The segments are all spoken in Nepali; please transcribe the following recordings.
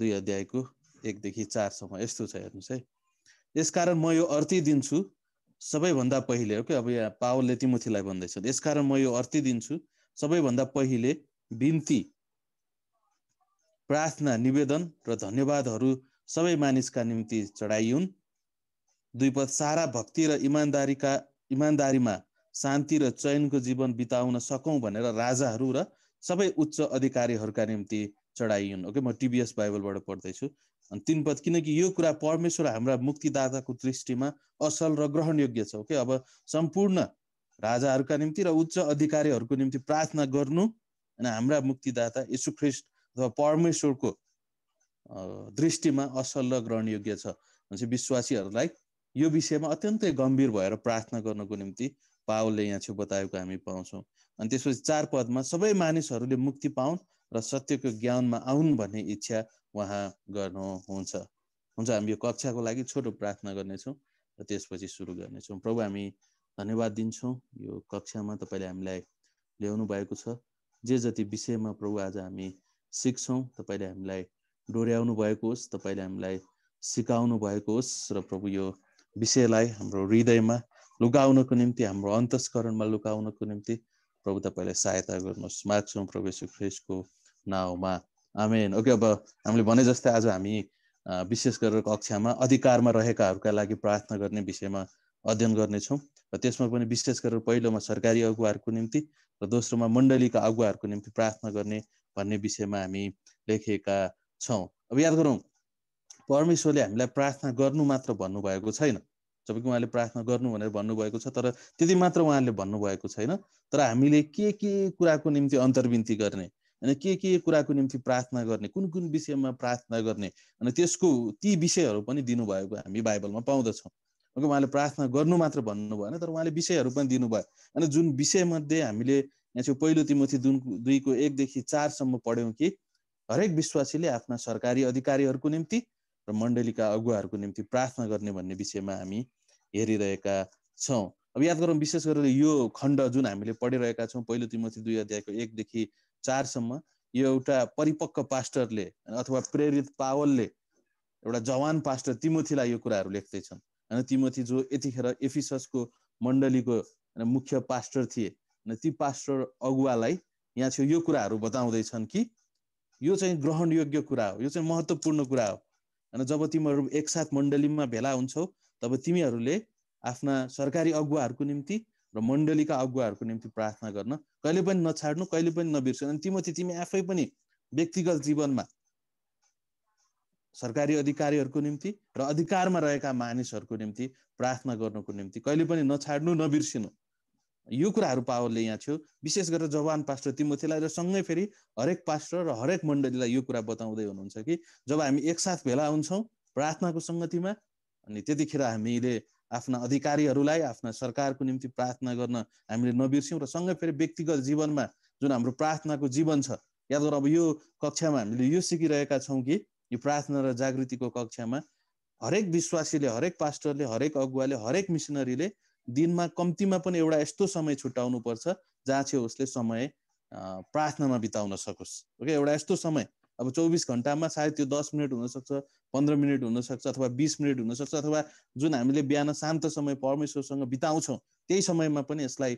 दुई अध्यायको एकदेखि चारसम्म यस्तो छ हेर्नुहोस् है यसकारण म यो दिन्छु सबैभन्दा पहिले हो कि अब यहाँ पावलले तिमोथीलाई भन्दैछ यसकारण म यो दिन्छु सबैभन्दा पहिले बिन्ती प्रार्थना निवेदन र धन्यवादहरू सबै मानिसका निम्ति चढाइयुन् दुईपद सारा भक्ति र इमान्दारीका इमान्दारीमा शान्ति र चयनको जीवन बिताउन सकौँ भनेर राजाहरू र सबै उच्च अधिकारीहरूका निम्ति चढाइन् ओके म टिबिएस बाइबलबाट पढ्दैछु अनि तिन पद किनकि यो कुरा परमेश्वर हाम्रा मुक्तिदाताको दृष्टिमा असल र ग्रहणयोग्य छ ओके अब सम्पूर्ण राजाहरूका निम्ति र उच्च अधिकारीहरूको निम्ति प्रार्थना गर्नु अनि हाम्रा मुक्तिदाता ख्रिस्ट अथवा परमेश्वरको दृष्टिमा असल र ग्रहणयोग्य छ भनेपछि विश्वासीहरूलाई यो विषयमा अत्यन्तै गम्भीर भएर प्रार्थना गर्नको निम्ति पावलले यहाँ छेउ बताएको हामी पाउँछौँ अनि त्यसपछि चार पदमा सबै मानिसहरूले मुक्ति पाउन् र सत्यको ज्ञानमा आउन् भन्ने इच्छा उहाँ गर्नुहुन्छ हुन्छ हामी यो कक्षाको लागि छोटो प्रार्थना गर्नेछौँ र त्यसपछि सुरु गर्नेछौँ प्रभु हामी धन्यवाद दिन्छौँ यो कक्षामा तपाईँले हामीलाई ल्याउनु भएको छ जे जति विषयमा प्रभु आज हामी सिक्छौँ तपाईँले हामीलाई डोर्याउनु भएको होस् तपाईँले हामीलाई सिकाउनु भएको होस् र प्रभु यो विषयलाई हाम्रो हृदयमा लुकाउनको निम्ति हाम्रो अन्तस्करणमा लुकाउनको निम्ति प्रभु तपाईँलाई सहायता गर्नुहोस् माग्छौँ प्रभु श्री नाउमा आमेन ओके अब हामीले भने जस्तै आज हामी विशेष गरेर कक्षामा अधिकारमा रहेकाहरूका लागि प्रार्थना गर्ने विषयमा अध्ययन गर्नेछौँ र त्यसमा पनि विशेष गरेर पहिलोमा सरकारी अगुवाहरूको निम्ति र दोस्रोमा मण्डलीका अगुवाहरूको निम्ति प्रार्थना गर्ने भन्ने विषयमा हामी लेखेका छौँ अब याद गरौँ परमेश्वरले हामीलाई प्रार्थना गर्नु मात्र भन्नुभएको छैन जबकि उहाँले प्रार्थना गर्नु भनेर भन्नुभएको छ तर त्यति मात्र उहाँले भन्नुभएको छैन तर हामीले के के कुराको निम्ति अन्तर्विन्ती गर्ने अनि के के कुराको निम्ति प्रार्थना गर्ने कुन कुन विषयमा प्रार्थना गर्ने अनि त्यसको ती विषयहरू पनि दिनुभएको हामी बाइबलमा पाउँदछौँ उहाँले प्रार्थना गर्नु मात्र भन्नु भएन तर उहाँले विषयहरू पनि दिनुभयो अनि जुन विषयमध्ये हामीले यहाँ चाहिँ पहिलो तिमोथी दुन दुईको एकदेखि चारसम्म पढ्यौँ कि हरेक विश्वासीले आफ्ना सरकारी अधिकारीहरूको निम्ति र मण्डलीका अगुवाहरूको निम्ति प्रार्थना गर्ने भन्ने विषयमा हामी हेरिरहेका छौँ अब याद गरौँ विशेष गरेर यो खण्ड जुन हामीले पढिरहेका छौँ पहिलो तिमोथी दुई अध्यायको एकदेखि चारसम्म यो एउटा परिपक्व पास्टरले अथवा प्रेरित पावलले एउटा जवान पास्टर तिमोथीलाई यो कुराहरू लेख्दैछन् होइन तिमोथी जो यतिखेर एफिससको मण्डलीको मुख्य पास्टर थिए होइन ती पास्टर अगुवालाई यहाँ चाहिँ यो कुराहरू बताउँदैछन् कि यो चाहिँ ग्रहणयोग्य कुरा हो यो चाहिँ महत्त्वपूर्ण कुरा हो होइन जब तिमीहरू एकसाथ मण्डलीमा भेला हुन्छौ तब तिमीहरूले आफ्ना सरकारी अगुवाहरूको निम्ति र मण्डलीका अगुवाहरूको निम्ति प्रार्थना गर्न कहिले पनि नछाड्नु कहिले पनि नबिर्सनु अनि तिमी तिमी आफै पनि व्यक्तिगत जीवनमा सरकारी अधिकारीहरूको निम्ति र अधिकारमा रहेका मानिसहरूको निम्ति प्रार्थना गर्नुको निम्ति कहिले पनि नछाड्नु नबिर्सिनु यो कुराहरू पावरले यहाँ थियो विशेष गरेर जवान पास्टर तिमोथीलाई र सँगै फेरि हरेक पास्टर र हरेक मण्डलीलाई यो कुरा बताउँदै हुनुहुन्छ कि जब हामी एकसाथ भेला हुन्छौँ प्रार्थनाको सङ्गतिमा अनि त्यतिखेर हामीले आफ्ना अधिकारीहरूलाई आफ्ना सरकारको निम्ति प्रार्थना गर्न हामीले नबिर्स्यौँ र सँगै फेरि व्यक्तिगत जीवनमा जुन हाम्रो प्रार्थनाको जीवन छ याद गर अब यो कक्षामा हामीले यो सिकिरहेका छौँ कि यो प्रार्थना र जागृतिको कक्षामा हरेक विश्वासीले हरेक पास्टरले हरेक अगुवाले हरेक मिसनरीले दिनमा कम्तीमा पनि एउटा यस्तो समय छुट्याउनुपर्छ जहाँ चाहिँ उसले समय प्रार्थनामा बिताउन सकोस् ओके एउटा यस्तो समय अब चौबिस घन्टामा सायद त्यो दस मिनट हुनसक्छ पन्ध्र मिनट हुनसक्छ अथवा बिस मिनट हुनसक्छ अथवा जुन हामीले बिहान शान्त समय परमेश्वरसँग बिताउँछौँ त्यही समयमा पनि यसलाई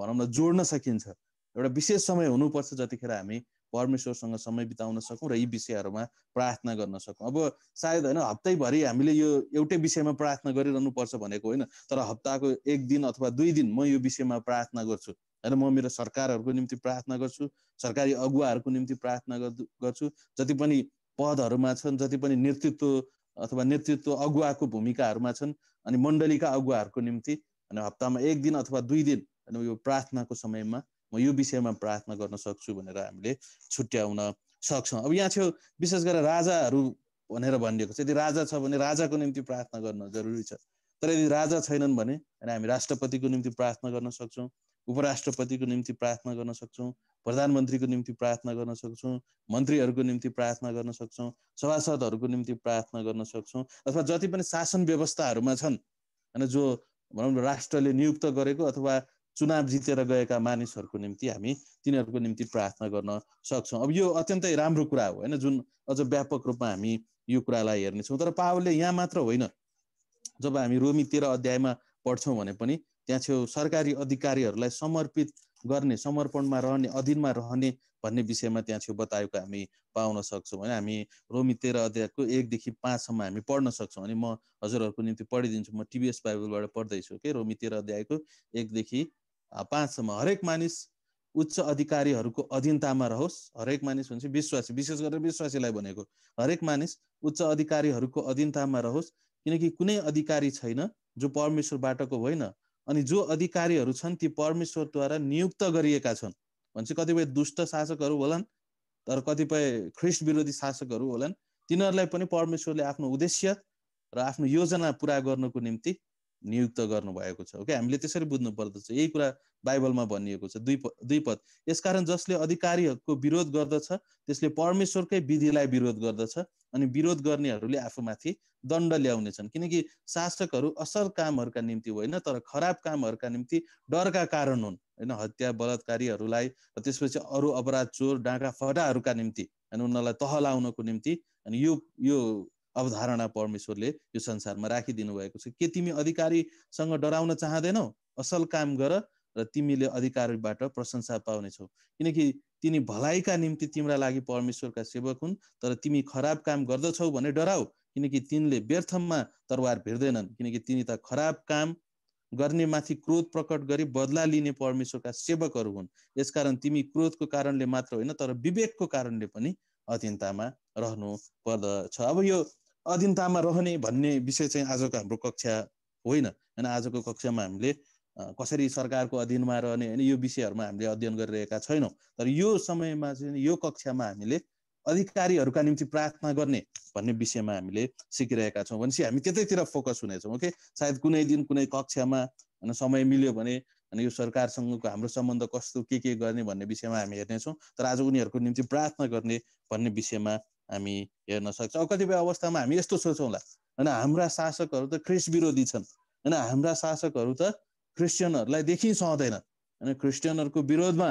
भनौँ न जोड्न सकिन्छ एउटा विशेष समय हुनुपर्छ जतिखेर हामी परमेश्वरसँग समय बिताउन सकौँ र यी विषयहरूमा प्रार्थना गर्न सकौँ अब सायद होइन हप्तैभरि हामीले यो एउटै विषयमा प्रार्थना गरिरहनु पर्छ भनेको होइन तर हप्ताको एक दिन अथवा दुई दिन म यो विषयमा प्रार्थना गर्छु होइन म मेरो सरकारहरूको निम्ति प्रार्थना गर्छु सरकारी अगुवाहरूको निम्ति प्रार्थना गर्छु जति पनि पदहरूमा छन् जति पनि नेतृत्व अथवा नेतृत्व अगुवाको भूमिकाहरूमा छन् अनि मण्डलीका अगुवाहरूको निम्ति अनि हप्तामा एक दिन अथवा दुई दिन होइन यो प्रार्थनाको समयमा म यो विषयमा प्रार्थना गर्न सक्छु भनेर हामीले छुट्याउन सक्छौँ अब यहाँ थियो विशेष गरेर राजाहरू भनेर भनिएको छ यदि राजा छ भने राजाको निम्ति प्रार्थना गर्न जरुरी छ तर यदि राजा छैनन् भने होइन हामी राष्ट्रपतिको निम्ति प्रार्थना गर्न सक्छौँ उपराष्ट्रपतिको निम्ति प्रार्थना गर्न सक्छौँ प्रधानमन्त्रीको निम्ति प्रार्थना गर्न सक्छौँ मन्त्रीहरूको निम्ति प्रार्थना गर्न सक्छौँ सभासदहरूको निम्ति प्रार्थना गर्न सक्छौँ अथवा जति पनि शासन व्यवस्थाहरूमा छन् होइन जो भनौँ न राष्ट्रले नियुक्त गरेको अथवा चुनाव जितेर गएका मानिसहरूको निम्ति हामी तिनीहरूको निम्ति प्रार्थना गर्न सक्छौँ अब यो अत्यन्तै राम्रो कुरा हो होइन जुन अझ व्यापक रूपमा हामी यो कुरालाई हेर्नेछौँ तर पावलले यहाँ मात्र होइन जब हामी रोमी तेह्र अध्यायमा पढ्छौँ भने पनि त्यहाँ छेउ सरकारी अधिकारीहरूलाई समर्पित गर्ने समर्पणमा रहने अधीनमा रहने भन्ने विषयमा त्यहाँ छेउ बताएको हामी पाउन सक्छौँ भने हामी रोमी तेह्र अध्यायको एकदेखि पाँचसम्म हामी पढ्न सक्छौँ अनि म हजुरहरूको निम्ति पढिदिन्छु म टिबिएस बाइबलबाट पढ्दैछु कि रोमी तेह्र अध्यायको एकदेखि पाँचसम्म हरेक मानिस उच्च अधिकारीहरूको अधीनतामा रहोस् हरेक मानिस भनेपछि विश्वासी विशेष गरेर विश्वासीलाई भनेको हरेक मानिस उच्च अधिकारीहरूको अधीनतामा रहोस् किनकि कुनै अधिकारी छैन जो परमेश्वरबाटको होइन अनि जो अधिकारीहरू छन् ती परमेश्वरद्वारा नियुक्त गरिएका छन् भने चाहिँ कतिपय दुष्ट शासकहरू होलान् तर कतिपय ख्रिस्ट विरोधी शासकहरू होलान् तिनीहरूलाई पनि परमेश्वरले आफ्नो उद्देश्य र आफ्नो योजना पुरा गर्नको निम्ति नियुक्त गर्नुभएको छ ओके हामीले त्यसरी बुझ्नु पर्दछ यही कुरा बाइबलमा भनिएको छ दुई दुई पद यसकारण जसले अधिकारीहरूको विरोध गर्दछ त्यसले परमेश्वरकै विधिलाई विरोध गर्दछ अनि विरोध गर्नेहरूले आफूमाथि दण्ड ल्याउने छन् किनकि शासकहरू असल कामहरूका निम्ति होइन तर खराब कामहरूका निम्ति डरका कारण हुन् होइन हत्या बलात्कारीहरूलाई त्यसपछि अरू अपराध चोर डाँडा फटाहरूका निम्ति होइन उनीहरूलाई तह लाउनको निम्ति अनि यो यो अवधारणा परमेश्वरले यो संसारमा राखिदिनु भएको छ के तिमी अधिकारीसँग डराउन चाहँदैनौ असल काम गर र तिमीले अधिकारीबाट प्रशंसा पाउनेछौ किनकि तिनी भलाइका निम्ति तिम्रा लागि परमेश्वरका सेवक हुन् तर तिमी खराब काम गर्दछौ भने डराऊ किनकि तिनले व्यर्थममा तरवार भिर्दैनन् किनकि तिनी त खराब काम गर्नेमाथि क्रोध प्रकट गरी बदला लिने परमेश्वरका सेवकहरू हुन् यसकारण तिमी क्रोधको कारणले मात्र होइन तर विवेकको कारणले पनि अधीनतामा रहनु पर्दछ अब यो अधीनतामा रहने भन्ने विषय चाहिँ आजको हाम्रो कक्षा होइन होइन आजको कक्षामा हामीले कसरी सरकारको अधीनमा रहने होइन यो विषयहरूमा हामीले अध्ययन गरिरहेका छैनौँ तर यो समयमा चाहिँ यो कक्षामा हामीले अधिकारीहरूका निम्ति प्रार्थना गर्ने भन्ने विषयमा हामीले सिकिरहेका छौँ भनेपछि हामी त्यतैतिर फोकस हुनेछौँ ओके सायद कुनै दिन कुनै कक्षामा होइन समय मिल्यो भने अनि यो सरकारसँगको हाम्रो सम्बन्ध कस्तो के के गर्ने भन्ने विषयमा हामी हेर्नेछौँ तर आज उनीहरूको निम्ति प्रार्थना गर्ने भन्ने विषयमा हामी हेर्न सक्छौँ कतिपय अवस्थामा हामी यस्तो सोचौँला होइन हाम्रा शासकहरू त क्रिस विरोधी छन् होइन हाम्रा शासकहरू त क्रिस्चियनहरूलाई देखि सहँदैनन् होइन क्रिस्चियनहरूको विरोधमा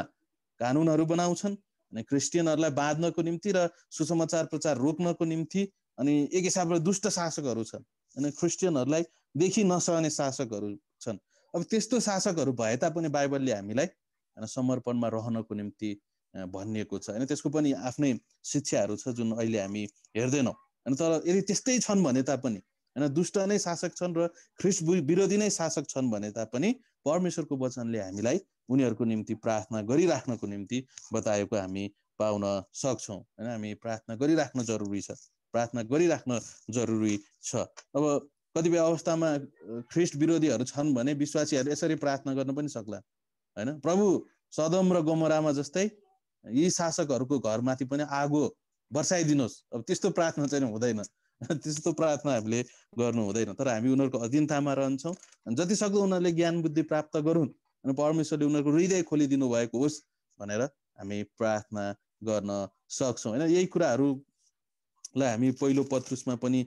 कानुनहरू बनाउँछन् अनि क्रिस्चियनहरूलाई बाँध्नको निम्ति र सुसमाचार प्रचार रोक्नको निम्ति अनि एक हिसाबले दुष्ट शासकहरू छन् होइन क्रिस्चियनहरूलाई देखि नसहने शासकहरू छन् अब त्यस्तो शासकहरू भए तापनि बाइबलले हामीलाई होइन समर्पणमा रहनको निम्ति भनिएको छ होइन त्यसको पनि आफ्नै शिक्षाहरू छ जुन अहिले हामी हेर्दैनौँ होइन तर यदि त्यस्तै छन् भने तापनि होइन दुष्ट नै शासक छन् र ख्रिस्ट विरोधी नै शासक छन् भने तापनि परमेश्वरको वचनले हामीलाई उनीहरूको निम्ति प्रार्थना गरिराख्नको निम्ति बताएको हामी पाउन सक्छौँ होइन हामी प्रार्थना गरिराख्न जरुरी छ प्रार्थना गरिराख्न जरुरी छ अब कतिपय अवस्थामा ख्रिस्ट विरोधीहरू छन् भने विश्वासीहरूले यसरी प्रार्थना गर्न पनि सक्ला होइन प्रभु सदम र गमरामा जस्तै यी शासकहरूको घरमाथि पनि आगो वर्षाइदिनुहोस् अब त्यस्तो प्रार्थना चाहिँ हुँदैन त्यस्तो प्रार्थना हामीले गर्नु हुँदैन तर हामी उनीहरूको अधीनतामा रहन्छौँ जति सक्दो उनीहरूले ज्ञान बुद्धि प्राप्त गरून् अनि परमेश्वरले उनीहरूको हृदय खोलिदिनु भएको होस् भनेर हामी प्रार्थना गर्न सक्छौँ होइन यही कुराहरूलाई हामी पहिलो पत्रुसमा पनि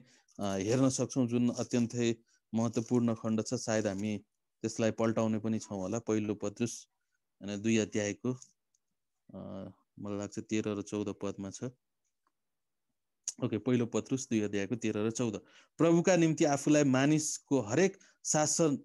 हेर्न सक्छौँ जुन अत्यन्तै महत्त्वपूर्ण खण्ड छ सायद हामी त्यसलाई पल्टाउने पनि छौँ होला पहिलो पत्रुस होइन दुई अध्यायको मलाई लाग्छ तेह्र र चौध पदमा छ ओके पहिलो पत्रुस दुई अध्यायको तेह्र र चौध प्रभुका निम्ति आफूलाई मानिसको हरेक शासन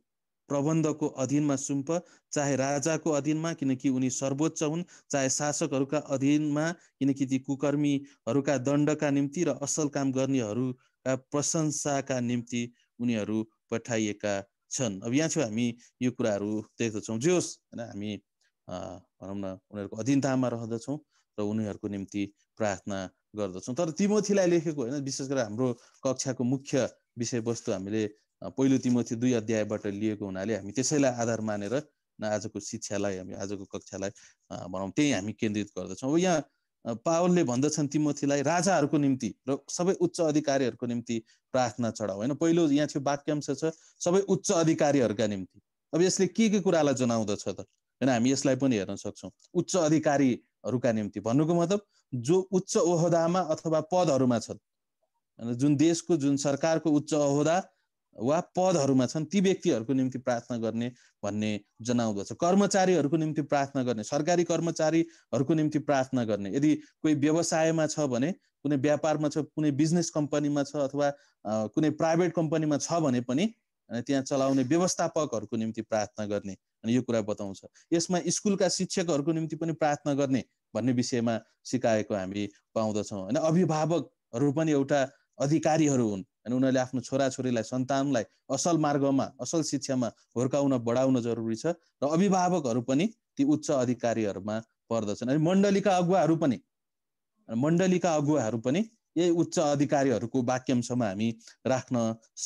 प्रबन्धको अधीनमा सुम्प चाहे राजाको अधीनमा किनकि उनी सर्वोच्च हुन् चाहे शासकहरूका अधीनमा किनकि ती कुकर्मीहरूका दण्डका निम्ति र असल काम गर्नेहरूका प्रशंसाका निम्ति उनीहरू पठाइएका छन् अब यहाँ छौँ हामी यो कुराहरू देख्दछौँ जे होस् होइन हामी भनौँ न उनीहरूको अधीनतामा रहँदछौँ र उनीहरूको निम्ति प्रार्थना गर्दछौँ तर तिमोथीलाई लेखेको होइन विशेष गरेर हाम्रो कक्षाको मुख्य विषयवस्तु हामीले पहिलो तिमोथी दुई अध्यायबाट लिएको हुनाले हामी त्यसैलाई आधार मानेर आजको शिक्षालाई हामी आजको कक्षालाई भनौँ त्यही हामी केन्द्रित गर्दछौँ अब यहाँ पावलले भन्दछन् तिमोथीलाई राजाहरूको निम्ति र सबै उच्च अधिकारीहरूको निम्ति प्रार्थना चढाऊ होइन पहिलो यहाँ थियो वाक्यांश छ सबै उच्च अधिकारीहरूका निम्ति अब यसले के के कुरालाई जनाउँदछ त होइन हामी यसलाई पनि हेर्न सक्छौँ उच्च अधिकारीहरूका निम्ति भन्नुको मतलब जो उच्च ओहदामा अथवा पदहरूमा छन् जुन देशको जुन सरकारको उच्च ओहदा वा पदहरूमा छन् ती व्यक्तिहरूको निम्ति प्रार्थना गर्ने भन्ने जनाउँदछ कर्मचारीहरूको निम्ति प्रार्थना गर्ने सरकारी कर्मचारीहरूको निम्ति प्रार्थना गर्ने यदि कोही व्यवसायमा छ भने कुनै व्यापारमा छ कुनै बिजनेस कम्पनीमा छ अथवा कुनै प्राइभेट कम्पनीमा छ भने पनि त्यहाँ चलाउने व्यवस्थापकहरूको निम्ति प्रार्थना गर्ने अनि यो कुरा बताउँछ यसमा स्कुलका शिक्षकहरूको निम्ति पनि प्रार्थना गर्ने भन्ने विषयमा सिकाएको हामी पाउँदछौँ होइन अभिभावकहरू पनि एउटा अधिकारीहरू हुन् अनि उनीहरूले आफ्नो छोराछोरीलाई सन्तानलाई असल मार्गमा असल शिक्षामा हुर्काउन बढाउन जरुरी छ र अभिभावकहरू पनि ती उच्च अधिकारीहरूमा पर्दछन् अनि मण्डलीका अगुवाहरू पनि मण्डलीका अगुवाहरू पनि यही उच्च अधिकारीहरूको वाक्यांशमा हामी राख्न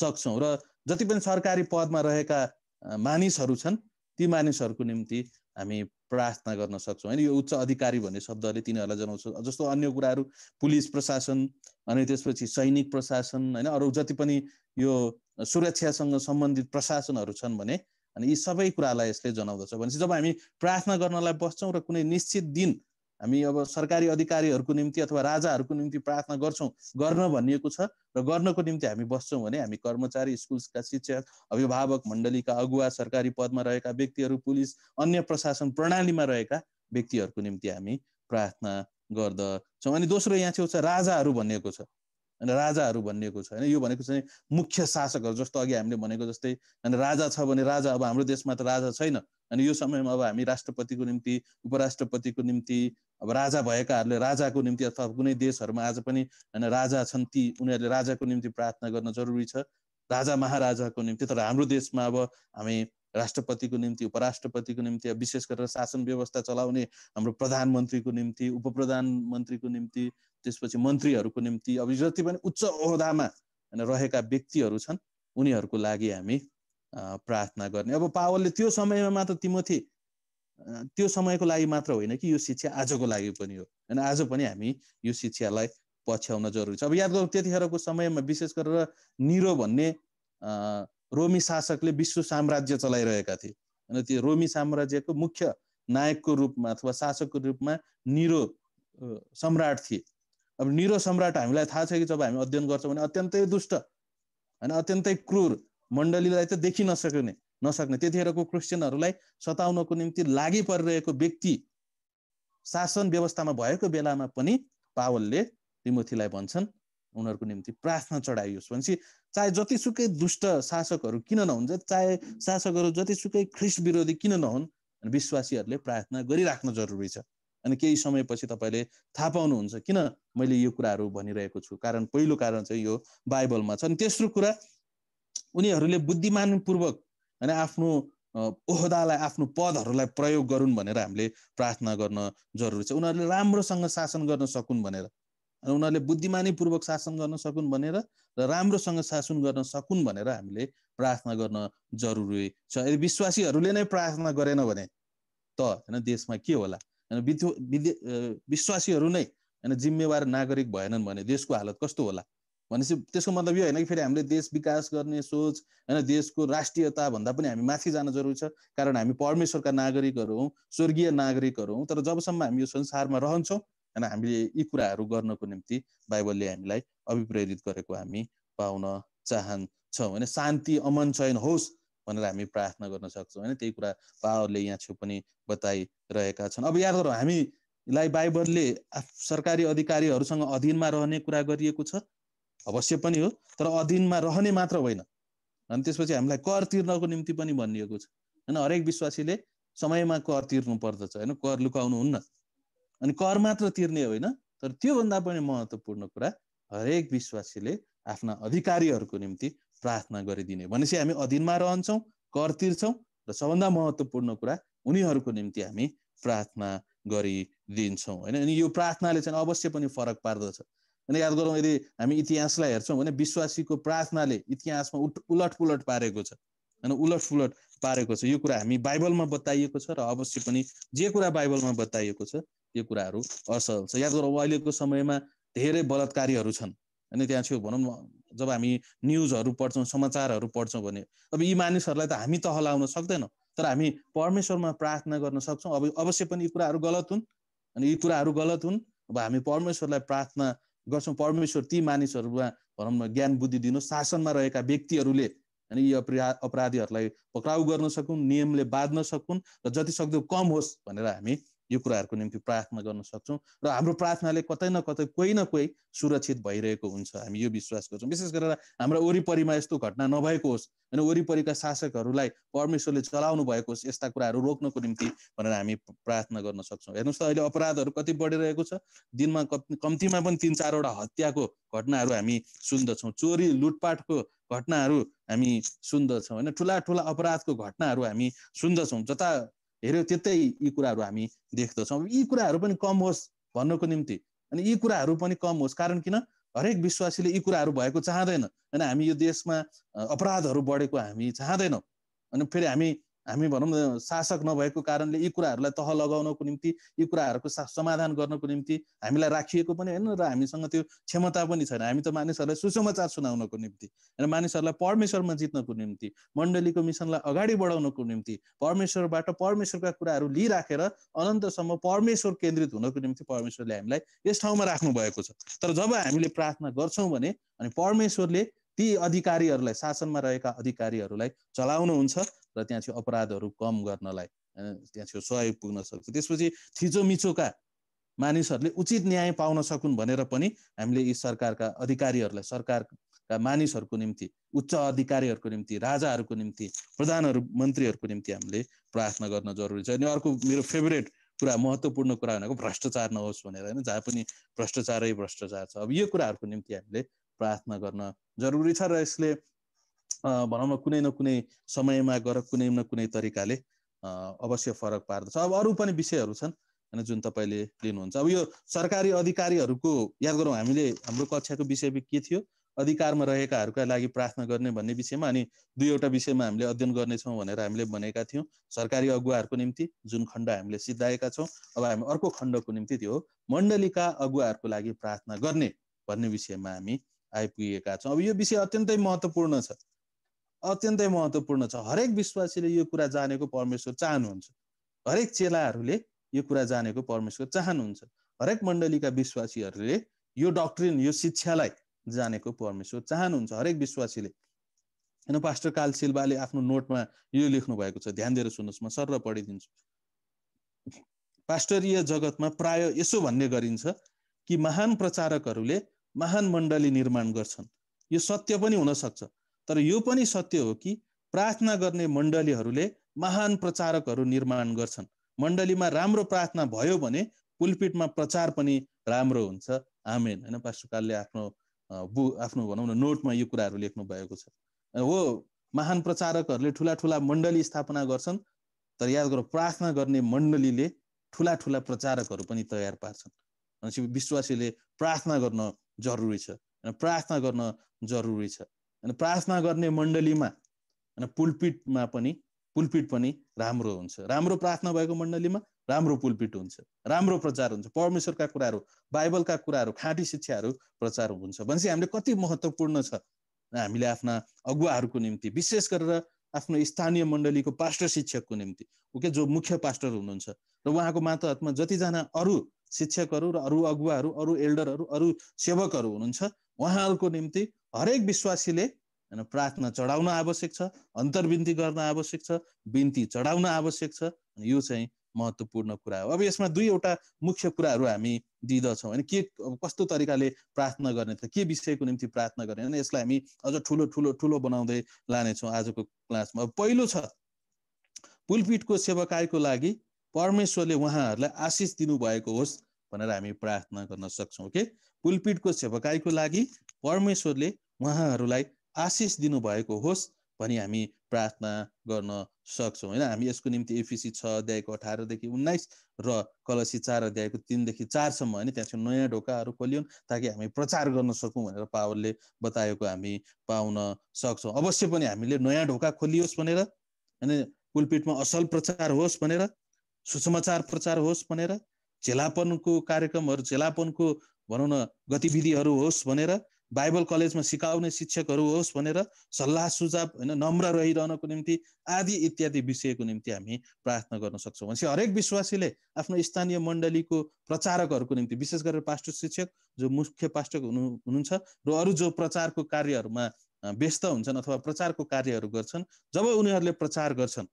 सक्छौँ र जति पनि सरकारी पदमा रहेका मानिसहरू छन् ती मानिसहरूको निम्ति हामी प्रार्थना गर्न सक्छौँ होइन यो उच्च अधिकारी भन्ने शब्दले तिनीहरूलाई जनाउँछ जस्तो अन्य कुराहरू पुलिस प्रशासन अनि त्यसपछि सैनिक प्रशासन होइन अरू जति पनि यो सुरक्षासँग सम्बन्धित प्रशासनहरू छन् भने अनि यी सबै कुरालाई यसले जनाउँदछ भनेपछि जब हामी प्रार्थना गर्नलाई बस्छौँ र कुनै निश्चित दिन हामी अब सरकारी अधिकारीहरूको निम्ति अथवा राजाहरूको निम्ति प्रार्थना गर्छौँ गर्न भनिएको छ र गर्नको निम्ति हामी बस्छौँ भने हामी कर्मचारी स्कुल्सका शिक्षक अभिभावक मण्डलीका अगुवा सरकारी पदमा रहेका व्यक्तिहरू पुलिस अन्य प्रशासन प्रणालीमा रहेका व्यक्तिहरूको निम्ति हामी प्रार्थना गर्दछौँ अनि दोस्रो यहाँ चाहिँ छ राजाहरू भनिएको छ अनि राजाहरू भनिएको छ होइन यो भनेको चाहिँ मुख्य शासकहरू जस्तो अघि हामीले भनेको जस्तै अनि राजा छ भने राजा अब हाम्रो देशमा त राजा छैन अनि यो समयमा अब हामी राष्ट्रपतिको निम्ति उपराष्ट्रपतिको निम्ति अब राजा भएकाहरूले राजाको निम्ति अथवा कुनै देशहरूमा आज पनि होइन राजा छन् ती उनीहरूले राजाको निम्ति प्रार्थना गर्न जरुरी छ राजा महाराजाको निम्ति तर हाम्रो देशमा अब हामी राष्ट्रपतिको निम्ति उपराष्ट्रपतिको निम्ति विशेष गरेर शासन व्यवस्था चलाउने हाम्रो प्रधानमन्त्रीको निम्ति उप प्रधानमन्त्रीको निम्ति त्यसपछि मन्त्रीहरूको निम्ति अब जति पनि उच्च ओहदामा रहेका व्यक्तिहरू छन् उनीहरूको लागि हामी प्रार्थना गर्ने अब पावलले त्यो समयमा मात्र तिमोथी त्यो समयको लागि मात्र होइन कि यो शिक्षा आजको लागि पनि हो होइन आज पनि हामी यो शिक्षालाई पछ्याउन जरुरी छ अब याद गरौँ त्यतिखेरको समयमा विशेष गरेर निरो भन्ने रोमी शासकले विश्व साम्राज्य चलाइरहेका थिए होइन त्यो रोमी साम्राज्यको मुख्य नायकको रूपमा अथवा शासकको रूपमा निरो सम्राट थिए अब निरो सम्राट हामीलाई थाहा छ कि जब हामी अध्ययन गर्छौँ भने अत्यन्तै दुष्ट होइन अत्यन्तै क्रूर मण्डलीलाई त देखि नसक्ने नसक्ने त्यतिखेरको क्रिस्चियनहरूलाई सताउनको निम्ति लागि परिरहेको व्यक्ति शासन व्यवस्थामा भएको बेलामा पनि पावलले तिमोथीलाई भन्छन् उनीहरूको निम्ति प्रार्थना चढाइयोस् भनेपछि चाहे जतिसुकै दुष्ट शासकहरू किन नहुन् चाहे शासकहरू जतिसुकै ख्रिस्ट विरोधी किन नहुन् विश्वासीहरूले प्रार्थना गरिराख्न जरुरी छ अनि केही समयपछि तपाईँले थाहा पाउनुहुन्छ किन मैले यो कुराहरू भनिरहेको छु कारण पहिलो कारण चाहिँ यो बाइबलमा छ अनि तेस्रो कुरा उनीहरूले बुद्धिमानपूर्वक होइन आफ्नो ओहदालाई आफ्नो पदहरूलाई प्रयोग गरून् भनेर हामीले प्रार्थना गर्न जरुरी छ उनीहरूले राम्रोसँग शासन गर्न सकुन् भनेर अनि उनीहरूले बुद्धिमानीपूर्वक शासन गर्न सकुन् भनेर र राम्रोसँग शासन गर्न सकुन् भनेर हामीले प्रार्थना गर्न जरुरी छ यदि विश्वासीहरूले नै प्रार्थना गरेन भने त होइन देशमा के होला होइन विश्वासीहरू नै होइन जिम्मेवार नागरिक भएनन् भने देशको हालत कस्तो होला भनेपछि त्यसको मतलब यो होइन कि फेरि हामीले देश विकास गर्ने सोच होइन देशको राष्ट्रियता भन्दा पनि हामी माथि जान जरुरी छ कारण हामी परमेश्वरका नागरिकहरू हौँ स्वर्गीय नागरिकहरू हौँ तर जबसम्म हामी यो संसारमा रहन्छौँ होइन हामीले यी कुराहरू गर्नको निम्ति बाइबलले हामीलाई अभिप्रेरित गरेको हामी पाउन चाहन्छौँ होइन शान्ति अमन चयन होस् भनेर हामी प्रार्थना गर्न सक्छौँ होइन त्यही कुरा पावरले यहाँ छेउ पनि बताइरहेका छन् अब याद गरौँ हामीलाई बाइबलले सरकारी अधिकारीहरूसँग अधीनमा रहने कुरा गरिएको छ अवश्य पनि हो तर अधीनमा रहने मात्र होइन अनि त्यसपछि हामीलाई कर तिर्नको निम्ति पनि भनिएको छ होइन हरेक विश्वासीले समयमा कर तिर्नु पर्दछ होइन कर लुकाउनु हुन्न अनि कर मात्र तिर्ने होइन तर त्योभन्दा पनि महत्त्वपूर्ण कुरा हरेक विश्वासीले आफ्ना अधिकारीहरूको निम्ति प्रार्थना गरिदिने भनेपछि हामी अधीनमा रहन्छौँ कर तिर्छौँ र सबभन्दा महत्त्वपूर्ण कुरा उनीहरूको निम्ति हामी प्रार्थना गरिदिन्छौँ होइन अनि यो प्रार्थनाले चाहिँ अवश्य पनि फरक पार्दछ अनि याद गरौँ यदि हामी इतिहासलाई हेर्छौँ भने विश्वासीको प्रार्थनाले इतिहासमा उट उलट पुलट पारेको छ होइन उलट पुलट पारेको छ यो कुरा हामी बाइबलमा बताइएको छ र अवश्य पनि जे कुरा बाइबलमा बताइएको छ त्यो कुराहरू असल छ याद गरौँ अहिलेको समयमा धेरै बलात्कारीहरू छन् होइन त्यहाँ छेउ भनौँ न जब हामी न्युजहरू पढ्छौँ समाचारहरू पढ्छौँ भने अब यी मानिसहरूलाई त हामी तह लाउन सक्दैनौँ तर हामी परमेश्वरमा प्रार्थना गर्न सक्छौँ अब अवश्य पनि यी कुराहरू गलत हुन् अनि यी कुराहरू गलत हुन् अब हामी परमेश्वरलाई प्रार्थना गर्छौँ परमेश्वर ती मानिसहरूमा भनौँ न ज्ञान बुद्धि दिनु शासनमा रहेका व्यक्तिहरूले अनि यी अपरा अपराधीहरूलाई पक्राउ गर्न सकुन् नियमले बाँध्न सकुन् र जति सक्दो कम होस् भनेर हामी यो कुराहरूको निम्ति प्रार्थना गर्न सक्छौँ र हाम्रो प्रार्थनाले कतै न कतै कोही न कोही सुरक्षित भइरहेको हुन्छ हामी यो विश्वास गर्छौँ विशेष गरेर हाम्रा वरिपरिमा यस्तो घटना नभएको होस् होइन वरिपरिका शासकहरूलाई परमेश्वरले चलाउनु भएको होस् यस्ता कुराहरू रोक्नको निम्ति भनेर हामी प्रार्थना गर्न सक्छौँ हेर्नुहोस् त अहिले अपराधहरू कति बढिरहेको छ दिनमा कम्तीमा पनि तिन चारवटा हत्याको घटनाहरू हामी सुन्दछौँ चोरी लुटपाटको घटनाहरू हामी सुन्दछौँ होइन ठुला ठुला अपराधको घटनाहरू हामी सुन्दछौँ जता हेऱ्यो त्यतै यी कुराहरू हामी देख्दछौँ यी कुराहरू पनि कम होस् भन्नको निम्ति अनि यी कुराहरू पनि कम होस् कारण किन हरेक विश्वासीले यी कुराहरू भएको चाहँदैन होइन हामी यो देशमा अपराधहरू बढेको हामी चाहँदैनौँ अनि फेरि हामी हामी भनौँ न शासक नभएको कारणले यी कुराहरूलाई तह लगाउनको निम्ति यी कुराहरूको समाधान गर्नको निम्ति हामीलाई राखिएको पनि होइन र हामीसँग त्यो क्षमता पनि छैन हामी त मानिसहरूलाई सुसमाचार सुनाउनको निम्ति र मानिसहरूलाई परमेश्वरमा जित्नको निम्ति मण्डलीको मिसनलाई अगाडि बढाउनको निम्ति परमेश्वरबाट परमेश्वरका कुराहरू लिइराखेर अनन्तसम्म परमेश्वर केन्द्रित हुनको निम्ति परमेश्वरले हामीलाई यस ठाउँमा राख्नु भएको छ तर जब हामीले प्रार्थना गर्छौँ भने अनि परमेश्वरले ती अधिकारीहरूलाई शासनमा रहेका अधिकारीहरूलाई चलाउनुहुन्छ र त्यहाँ चाहिँ अपराधहरू कम गर्नलाई त्यहाँ चाहिँ सहयोग पुग्न सक्छ त्यसपछि थिचोमिचोका मानिसहरूले उचित न्याय पाउन सकुन् भनेर पनि हामीले यी सरकारका अधिकारीहरूलाई सरकारका मानिसहरूको निम्ति उच्च अधिकारीहरूको निम्ति राजाहरूको निम्ति प्रधानहरू मन्त्रीहरूको निम्ति हामीले प्रार्थना गर्न जरुरी छ अनि अर्को मेरो फेभरेट कुरा महत्त्वपूर्ण कुरा भनेको भ्रष्टाचार नहोस् भनेर होइन जहाँ पनि भ्रष्टाचारै भ्रष्टाचार छ अब यो कुराहरूको निम्ति हामीले प्रार्थना गर्न जरुरी छ र यसले भनौँ न कुनै न कुनै समयमा गएर कुनै न कुनै तरिकाले अवश्य फरक पार्दछ अब अरू पनि विषयहरू छन् होइन जुन तपाईँले लिनुहुन्छ अब यो सरकारी अधिकारीहरूको याद गरौँ हामीले हाम्रो कक्षाको विषय के थियो अधिकारमा रहेकाहरूका लागि प्रार्थना गर्ने भन्ने विषयमा अनि दुईवटा विषयमा हामीले अध्ययन गर्नेछौँ भनेर हामीले भनेका थियौँ सरकारी अगुवाहरूको निम्ति जुन खण्ड हामीले सिद्धाएका छौँ अब हामी अर्को खण्डको निम्ति त्यो मण्डलीका अगुवाहरूको लागि प्रार्थना गर्ने भन्ने विषयमा हामी आइपुगेका छौँ अब यो विषय अत्यन्तै महत्त्वपूर्ण छ अत्यन्तै महत्त्वपूर्ण छ हरेक विश्वासीले यो कुरा जानेको परमेश्वर चाहनुहुन्छ हरेक चेलाहरूले यो कुरा जानेको परमेश्वर चाहनुहुन्छ हरेक मण्डलीका विश्वासीहरूले यो डक्ट्रिन यो शिक्षालाई जानेको परमेश्वर चाहनुहुन्छ हरेक विश्वासीले होइन पास्टर काल सिल्वाले आफ्नो नोटमा यो लेख्नु भएको छ ध्यान दिएर सुन्नुहोस् म सर पढिदिन्छु पास्टरीय जगतमा प्राय यसो भन्ने गरिन्छ कि महान प्रचारकहरूले महान मण्डली निर्माण गर्छन् यो सत्य पनि हुन सक्छ तर यो पनि सत्य हो कि प्रार्थना गर्ने मण्डलीहरूले महान प्रचारकहरू निर्माण गर्छन् मण्डलीमा राम्रो प्रार्थना भयो भने कुलपिठमा प्रचार पनि राम्रो हुन्छ आमेन होइन पाशुकालले आफ्नो बु आफ्नो भनौँ न नोटमा यो कुराहरू लेख्नु भएको छ हो महान प्रचारकहरूले ठुला ठुला मण्डली स्थापना गर्छन् तर याद गर प्रार्थना गर्ने मण्डलीले ठुला ठुला प्रचारकहरू पनि तयार पार्छन् भनेपछि विश्वासीले प्रार्थना गर्न जरुरी छ प्रार्थना गर्न जरुरी छ अनि प्रार्थना गर्ने मण्डलीमा होइन पुलपिटमा पनि पुलपिट पनि राम्रो हुन्छ राम्रो प्रार्थना भएको मण्डलीमा राम्रो पुलपिट हुन्छ राम्रो प्रचार हुन्छ परमेश्वरका कुराहरू बाइबलका कुराहरू खाँटी शिक्षाहरू प्रचार हुन्छ भनेपछि हामीले कति महत्त्वपूर्ण छ हामीले आफ्ना अगुवाहरूको निम्ति विशेष गरेर आफ्नो स्थानीय मण्डलीको पास्टर शिक्षकको निम्ति ओके जो मुख्य पास्टर हुनुहुन्छ र उहाँको मातहतमा जतिजना अरू शिक्षकहरू र अरू अगुवाहरू अरू एल्डरहरू अरू सेवकहरू हुनुहुन्छ उहाँहरूको निम्ति हरेक विश्वासीले होइन प्रार्थना चढाउन आवश्यक छ अन्तर्विन्ती गर्न आवश्यक छ बिन्ती चढाउन आवश्यक छ यो चाहिँ महत्त्वपूर्ण कुरा हो अब यसमा दुईवटा मुख्य कुराहरू हामी दिँदछौँ होइन के कस्तो तरिकाले प्रार्थना गर्ने त के विषयको निम्ति प्रार्थना गर्ने होइन यसलाई हामी अझ ठुलो ठुलो ठुलो बनाउँदै लानेछौँ आजको क्लासमा अब पहिलो छ पुलपिटको सेवाकाइको लागि परमेश्वरले उहाँहरूलाई आशिष दिनुभएको होस् भनेर हामी प्रार्थना गर्न सक्छौँ ओके पुलपिटको सेवकाईको लागि परमेश्वरले उहाँहरूलाई आशिष दिनुभएको होस् भनी हामी प्रार्थना गर्न सक्छौँ होइन हामी यसको निम्ति एफिसी छ अध्यायको अठारदेखि उन्नाइस र कलसी चार अध्यायको तिनदेखि चारसम्म होइन त्यहाँ चाहिँ नयाँ ढोकाहरू खोलियौँ ताकि हामी प्रचार गर्न सकौँ भनेर पावलले बताएको हामी पाउन सक्छौँ अवश्य पनि हामीले नयाँ ढोका खोलियोस् भनेर होइन कुलपिठमा असल प्रचार होस् भनेर सुसमाचार प्रचार होस् भनेर झेलापनको कार्यक्रमहरू झेलापनको भनौँ न गतिविधिहरू होस् भनेर बाइबल कलेजमा सिकाउने शिक्षकहरू होस् भनेर सल्लाह सुझाव होइन नम्र रहिरहनको निम्ति आदि इत्यादि विषयको निम्ति हामी प्रार्थना गर्न सक्छौँ भनेपछि हरेक विश्वासीले आफ्नो स्थानीय मण्डलीको प्रचारकहरूको निम्ति विशेष गरेर पास्टर शिक्षक जो मुख्य पास्टर हुनु हुनुहुन्छ र अरू जो प्रचारको कार्यहरूमा व्यस्त हुन्छन् अथवा प्रचारको कार्यहरू गर्छन् जब उनीहरूले प्रचार गर्छन्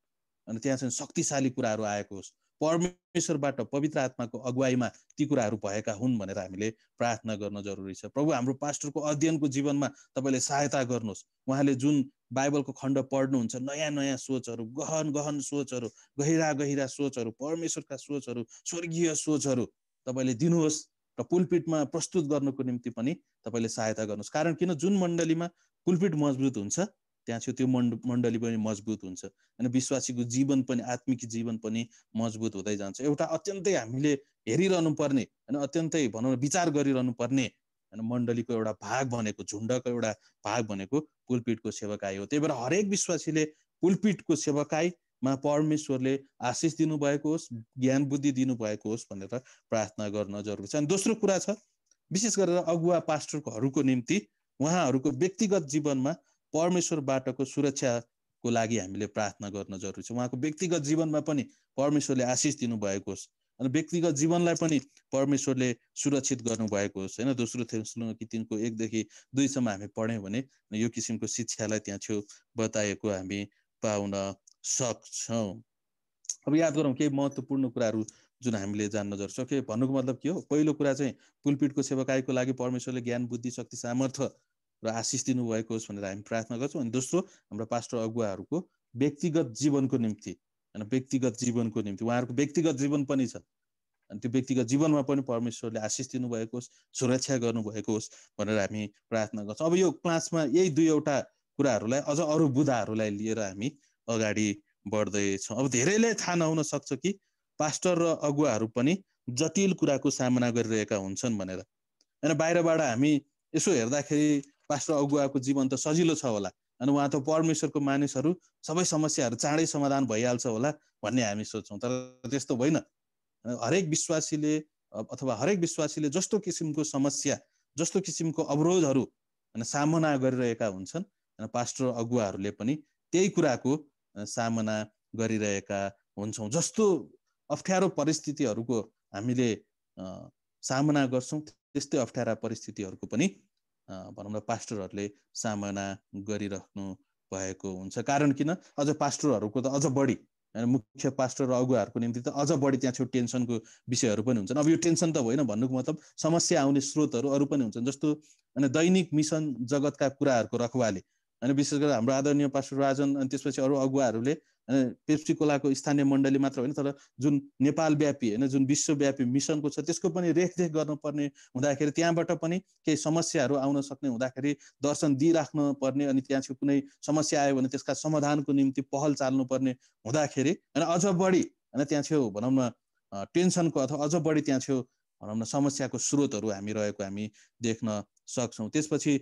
अनि त्यहाँ चाहिँ शक्तिशाली कुराहरू आएको होस् परमेश्वरबाट पवित्र आत्माको अगुवाईमा ती कुराहरू भएका हुन् भनेर हामीले प्रार्थना गर्न जरुरी छ प्रभु हाम्रो पास्टरको अध्ययनको जीवनमा तपाईँले सहायता गर्नुहोस् उहाँले जुन बाइबलको खण्ड पढ्नुहुन्छ नयाँ नयाँ सोचहरू गहन गहन सोचहरू गहिरा गहिरा सोचहरू परमेश्वरका सोचहरू स्वर्गीय सोचहरू तपाईँले दिनुहोस् र पुलपिटमा प्रस्तुत गर्नको निम्ति पनि तपाईँले सहायता गर्नुहोस् कारण किन जुन मण्डलीमा पुलपिट मजबुत हुन्छ त्यहाँ चाहिँ त्यो मण्ड मण्डली पनि मजबुत हुन्छ होइन विश्वासीको जीवन पनि आत्मिक जीवन पनि मजबुत हुँदै जान्छ एउटा अत्यन्तै हामीले हेरिरहनु पर्ने होइन अत्यन्तै भनौँ विचार गरिरहनु पर्ने होइन मण्डलीको एउटा भाग भनेको झुन्डको एउटा भाग भनेको पुलपिटको सेवकाई हो त्यही भएर हरेक विश्वासीले पुलपिटको सेवकाईमा परमेश्वरले आशिष दिनुभएको होस् ज्ञान बुद्धि दिनुभएको होस् भनेर प्रार्थना गर्न जरुरी छ अनि दोस्रो कुरा छ विशेष गरेर अगुवा पास्टरहरूको निम्ति उहाँहरूको व्यक्तिगत जीवनमा परमेश्वरबाटको सुरक्षाको लागि हामीले प्रार्थना गर्न जरुरी छ उहाँको व्यक्तिगत जीवनमा पनि परमेश्वरले आशिष दिनुभएको होस् अनि व्यक्तिगत जीवनलाई पनि परमेश्वरले सुरक्षित गर्नुभएको होस् होइन दोस्रो थियो कि तिनको एकदेखि दुईसम्म हामी पढ्यौँ भने यो किसिमको शिक्षालाई त्यहाँ थियो बताएको हामी पाउन सक्छौँ अब याद गरौँ केही महत्त्वपूर्ण कुराहरू जुन हामीले जान्न जरुरी छ के भन्नुको मतलब के हो पहिलो कुरा चाहिँ पुलपिटको सेवाकाईको लागि परमेश्वरले ज्ञान बुद्धि शक्ति सामर्थ्य र आशिष दिनुभएको होस् भनेर हामी प्रार्थना गर्छौँ अनि दोस्रो हाम्रो पास्टर अगुवाहरूको व्यक्तिगत जीवनको निम्ति होइन व्यक्तिगत जीवनको निम्ति उहाँहरूको व्यक्तिगत जीवन पनि छ अनि त्यो व्यक्तिगत जीवनमा पनि परमेश्वरले आशिष दिनुभएको होस् सुरक्षा गर्नुभएको होस् भनेर हामी प्रार्थना गर्छौँ अब यो क्लासमा यही दुईवटा कुराहरूलाई अझ अरू बुधाहरूलाई लिएर हामी अगाडि बढ्दैछौँ अब धेरैलाई थाहा नहुन सक्छ कि पास्टर र अगुवाहरू पनि जटिल कुराको सामना गरिरहेका हुन्छन् भनेर होइन बाहिरबाट हामी यसो हेर्दाखेरि पास्टर अगुवाको जीवन त सजिलो छ होला अनि उहाँ त परमेश्वरको मानिसहरू सबै समस्याहरू चाँडै समाधान भइहाल्छ होला भन्ने हामी सोच्छौँ तर त्यस्तो होइन हरेक विश्वासीले अथवा हरेक विश्वासीले जस्तो किसिमको समस्या जस्तो किसिमको अवरोधहरू सामना गरिरहेका हुन्छन् पास्टर अगुवाहरूले पनि त्यही कुराको सामना गरिरहेका हुन्छौँ जस्तो अप्ठ्यारो परिस्थितिहरूको हामीले सामना गर्छौँ त्यस्तै अप्ठ्यारा परिस्थितिहरूको पनि भनौँ न पास्टरहरूले सामना गरिराख्नु भएको हुन्छ कारण किन अझ पास्टरहरूको त अझ बढी होइन मुख्य पास्टर र अगुवाहरूको निम्ति त अझ बढी त्यहाँ छेउ टेन्सनको विषयहरू पनि हुन्छन् अब यो टेन्सन त होइन भन्नुको मतलब समस्या आउने स्रोतहरू अरू पनि हुन्छन् जस्तो होइन दैनिक मिसन जगतका कुराहरूको रखवाले होइन विशेष गरेर हाम्रो आदरणीय पास्टर राजन अनि त्यसपछि अरू अगुवाहरूले पेप्सी कोलाको स्थानीय मण्डली मात्र होइन तर जुन नेपालव्यापी होइन जुन विश्वव्यापी मिसनको छ त्यसको पनि रेखदेख गर्नुपर्ने हुँदाखेरि त्यहाँबाट पनि केही समस्याहरू आउन सक्ने हुँदाखेरि दर्शन दिइराख्नु पर्ने अनि चाहिँ कुनै समस्या आयो भने त्यसका समाधानको निम्ति पहल चाल्नुपर्ने हुँदाखेरि होइन अझ बढी होइन त्यहाँ छेउ भनौँ न टेन्सनको अथवा अझ बढी त्यहाँ छेउ भनौँ न समस्याको स्रोतहरू हामी रहेको हामी देख्न सक्छौँ त्यसपछि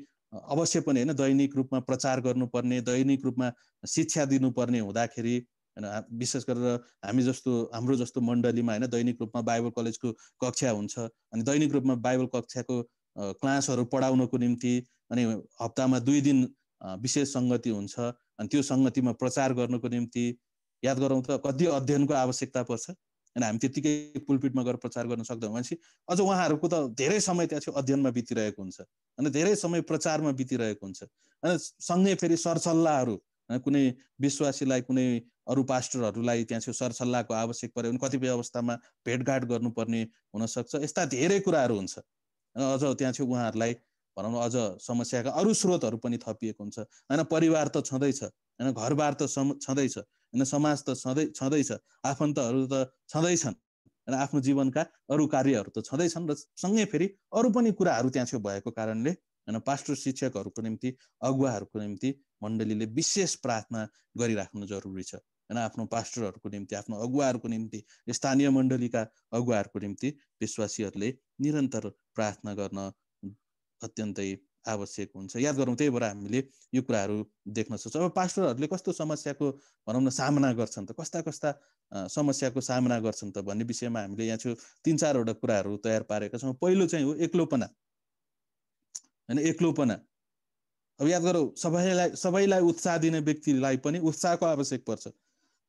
अवश्य पनि होइन दैनिक रूपमा प्रचार गर्नुपर्ने दैनिक रूपमा शिक्षा दिनुपर्ने हुँदाखेरि होइन विशेष गरेर हामी जस्तो हाम्रो जस्तो मण्डलीमा होइन दैनिक रूपमा बाइबल कलेजको कक्षा हुन्छ अनि दैनिक रूपमा बाइबल कक्षाको क्लासहरू पढाउनको निम्ति अनि हप्तामा दुई दिन विशेष सङ्गति हुन्छ अनि त्यो सङ्गतिमा प्रचार गर्नको निम्ति याद गरौँ त कति अध्ययनको आवश्यकता पर्छ अनि हामी त्यत्तिकै पुलपिटमा गएर प्रचार गर्न सक्दैनौँ भनेपछि अझ उहाँहरूको त धेरै समय त्यहाँ चाहिँ अध्ययनमा बितिरहेको हुन्छ होइन धेरै समय प्रचारमा बितिरहेको हुन्छ होइन सँगै फेरि सरसल्लाहहरू कुनै विश्वासीलाई कुनै अरू पास्टरहरूलाई त्यहाँ चाहिँ सरसल्लाहको आवश्यक पऱ्यो भने कतिपय अवस्थामा भेटघाट गर्नुपर्ने हुनसक्छ यस्ता धेरै कुराहरू हुन्छ अझ त्यहाँ चाहिँ उहाँहरूलाई भनौँ न अझ समस्याका अरू स्रोतहरू पनि थपिएको हुन्छ होइन परिवार त छँदैछ होइन घरबार त छँदैछ होइन समाज त छँदै छँदैछ आफन्तहरू त छँदैछन् होइन आफ्नो जीवनका अरू कार्यहरू त छँदैछन् र सँगै फेरि अरू पनि कुराहरू त्यहाँ थियो भएको कारणले होइन पास्टर शिक्षकहरूको निम्ति अगुवाहरूको निम्ति मण्डलीले विशेष प्रार्थना गरिराख्नु जरुरी छ होइन आफ्नो पास्टरहरूको निम्ति आफ्नो अगुवाहरूको निम्ति स्थानीय मण्डलीका अगुवाहरूको निम्ति विश्वासीहरूले निरन्तर प्रार्थना गर्न अत्यन्तै आवश्यक हुन्छ याद गरौँ त्यही भएर हामीले यो कुराहरू देख्न सक्छौँ अब पास्टरहरूले कस्तो समस्याको भनौँ न सामना गर्छन् त कस्ता कस्ता समस्याको सामना गर्छन् त भन्ने विषयमा हामीले यहाँ छु तिन चारवटा कुराहरू तयार पारेका छौँ पहिलो चाहिँ हो एक्लोपना होइन एक्लोपना अब याद गरौँ सबैलाई सबैलाई उत्साह दिने व्यक्तिलाई पनि उत्साहको आवश्यक पर्छ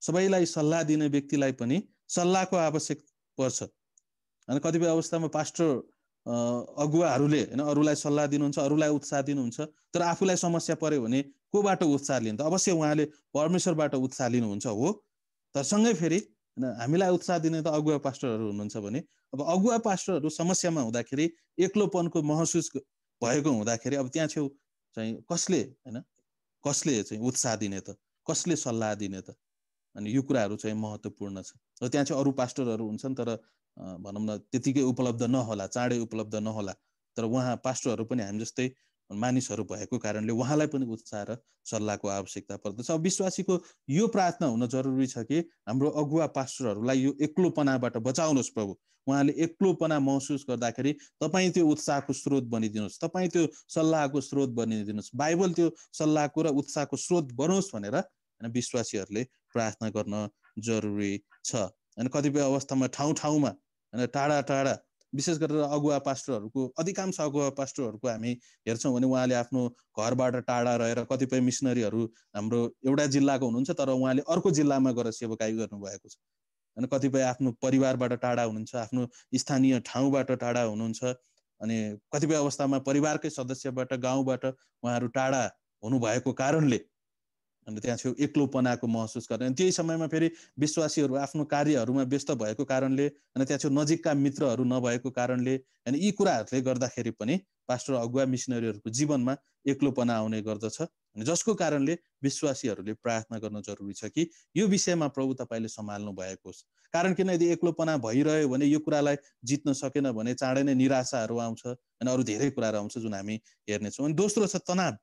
सबैलाई सल्लाह दिने व्यक्तिलाई पनि सल्लाहको आवश्यक पर्छ अनि कतिपय अवस्थामा पास्टर अगुवाहरूले होइन अरूलाई सल्लाह दिनुहुन्छ अरूलाई उत्साह दिनुहुन्छ तर आफूलाई समस्या पऱ्यो भने कोबाट उत्साह लिनु त अवश्य उहाँले परमेश्वरबाट उत्साह लिनुहुन्छ हो तर सँगै फेरि होइन हामीलाई उत्साह दिने त अगुवा पास्टरहरू हुनुहुन्छ भने अब अगुवा पास्टरहरू समस्यामा हुँदाखेरि एक्लोपनको महसुस भएको हुँदाखेरि अब त्यहाँ छेउ चाहिँ कसले होइन कसले चाहिँ उत्साह दिने त कसले सल्लाह दिने त अनि यो कुराहरू चाहिँ महत्त्वपूर्ण छ र त्यहाँ चाहिँ अरू पास्टरहरू हुन्छन् तर भनौँ न त्यतिकै उपलब्ध नहोला चाँडै उपलब्ध नहोला तर उहाँ पास्टरहरू पनि हामी जस्तै मानिसहरू भएको कारणले उहाँलाई पनि उत्साह र सल्लाहको आवश्यकता पर्दछ अब विश्वासीको यो प्रार्थना हुन जरुरी छ कि हाम्रो अगुवा पास्टरहरूलाई यो एक्लोपनाबाट बचाउनुहोस् प्रभु उहाँले एक्लोपना महसुस गर्दाखेरि तपाईँ त्यो उत्साहको स्रोत बनिदिनुहोस् तपाईँ त्यो सल्लाहको स्रोत बनिदिनुहोस् बाइबल त्यो सल्लाहको र उत्साहको स्रोत बनोस् भनेर होइन विश्वासीहरूले प्रार्थना गर्न जरुरी छ अनि कतिपय अवस्थामा ठाउँ ठाउँमा होइन टाढा टाढा विशेष गरेर अगुवा पास्टरहरूको अधिकांश अगुवा पास्टरहरूको हामी हेर्छौँ भने उहाँले आफ्नो घरबाट टाढा रहेर कतिपय मिसनरीहरू हाम्रो एउटा जिल्लाको हुनुहुन्छ तर उहाँले अर्को जिल्लामा गएर सेवकाई गर्नुभएको छ होइन कतिपय आफ्नो परिवारबाट टाढा हुनुहुन्छ आफ्नो स्थानीय ठाउँबाट टाढा हुनुहुन्छ अनि कतिपय अवस्थामा परिवारकै सदस्यबाट गाउँबाट उहाँहरू टाढा हुनुभएको कारणले अन्त त्यहाँ थियो एक्लोपनाको महसुस गर्ने अनि त्यही समयमा फेरि विश्वासीहरू आफ्नो कार्यहरूमा व्यस्त भएको कारणले अनि त्यहाँ थियो नजिकका मित्रहरू नभएको कारणले अनि यी कुराहरूले गर्दाखेरि पनि पास्टर अगुवा मिसिनरीहरूको जीवनमा एक्लोपना आउने गर्दछ अनि जसको कारणले विश्वासीहरूले प्रार्थना गर्न जरुरी छ कि यो विषयमा प्रभु तपाईँले सम्हाल्नु भएको होस् कारण किन यदि एक्लोपना भइरह्यो भने यो कुरालाई जित्न सकेन भने चाँडै नै निराशाहरू आउँछ अनि अरू धेरै कुराहरू आउँछ जुन हामी हेर्नेछौँ अनि दोस्रो छ तनाव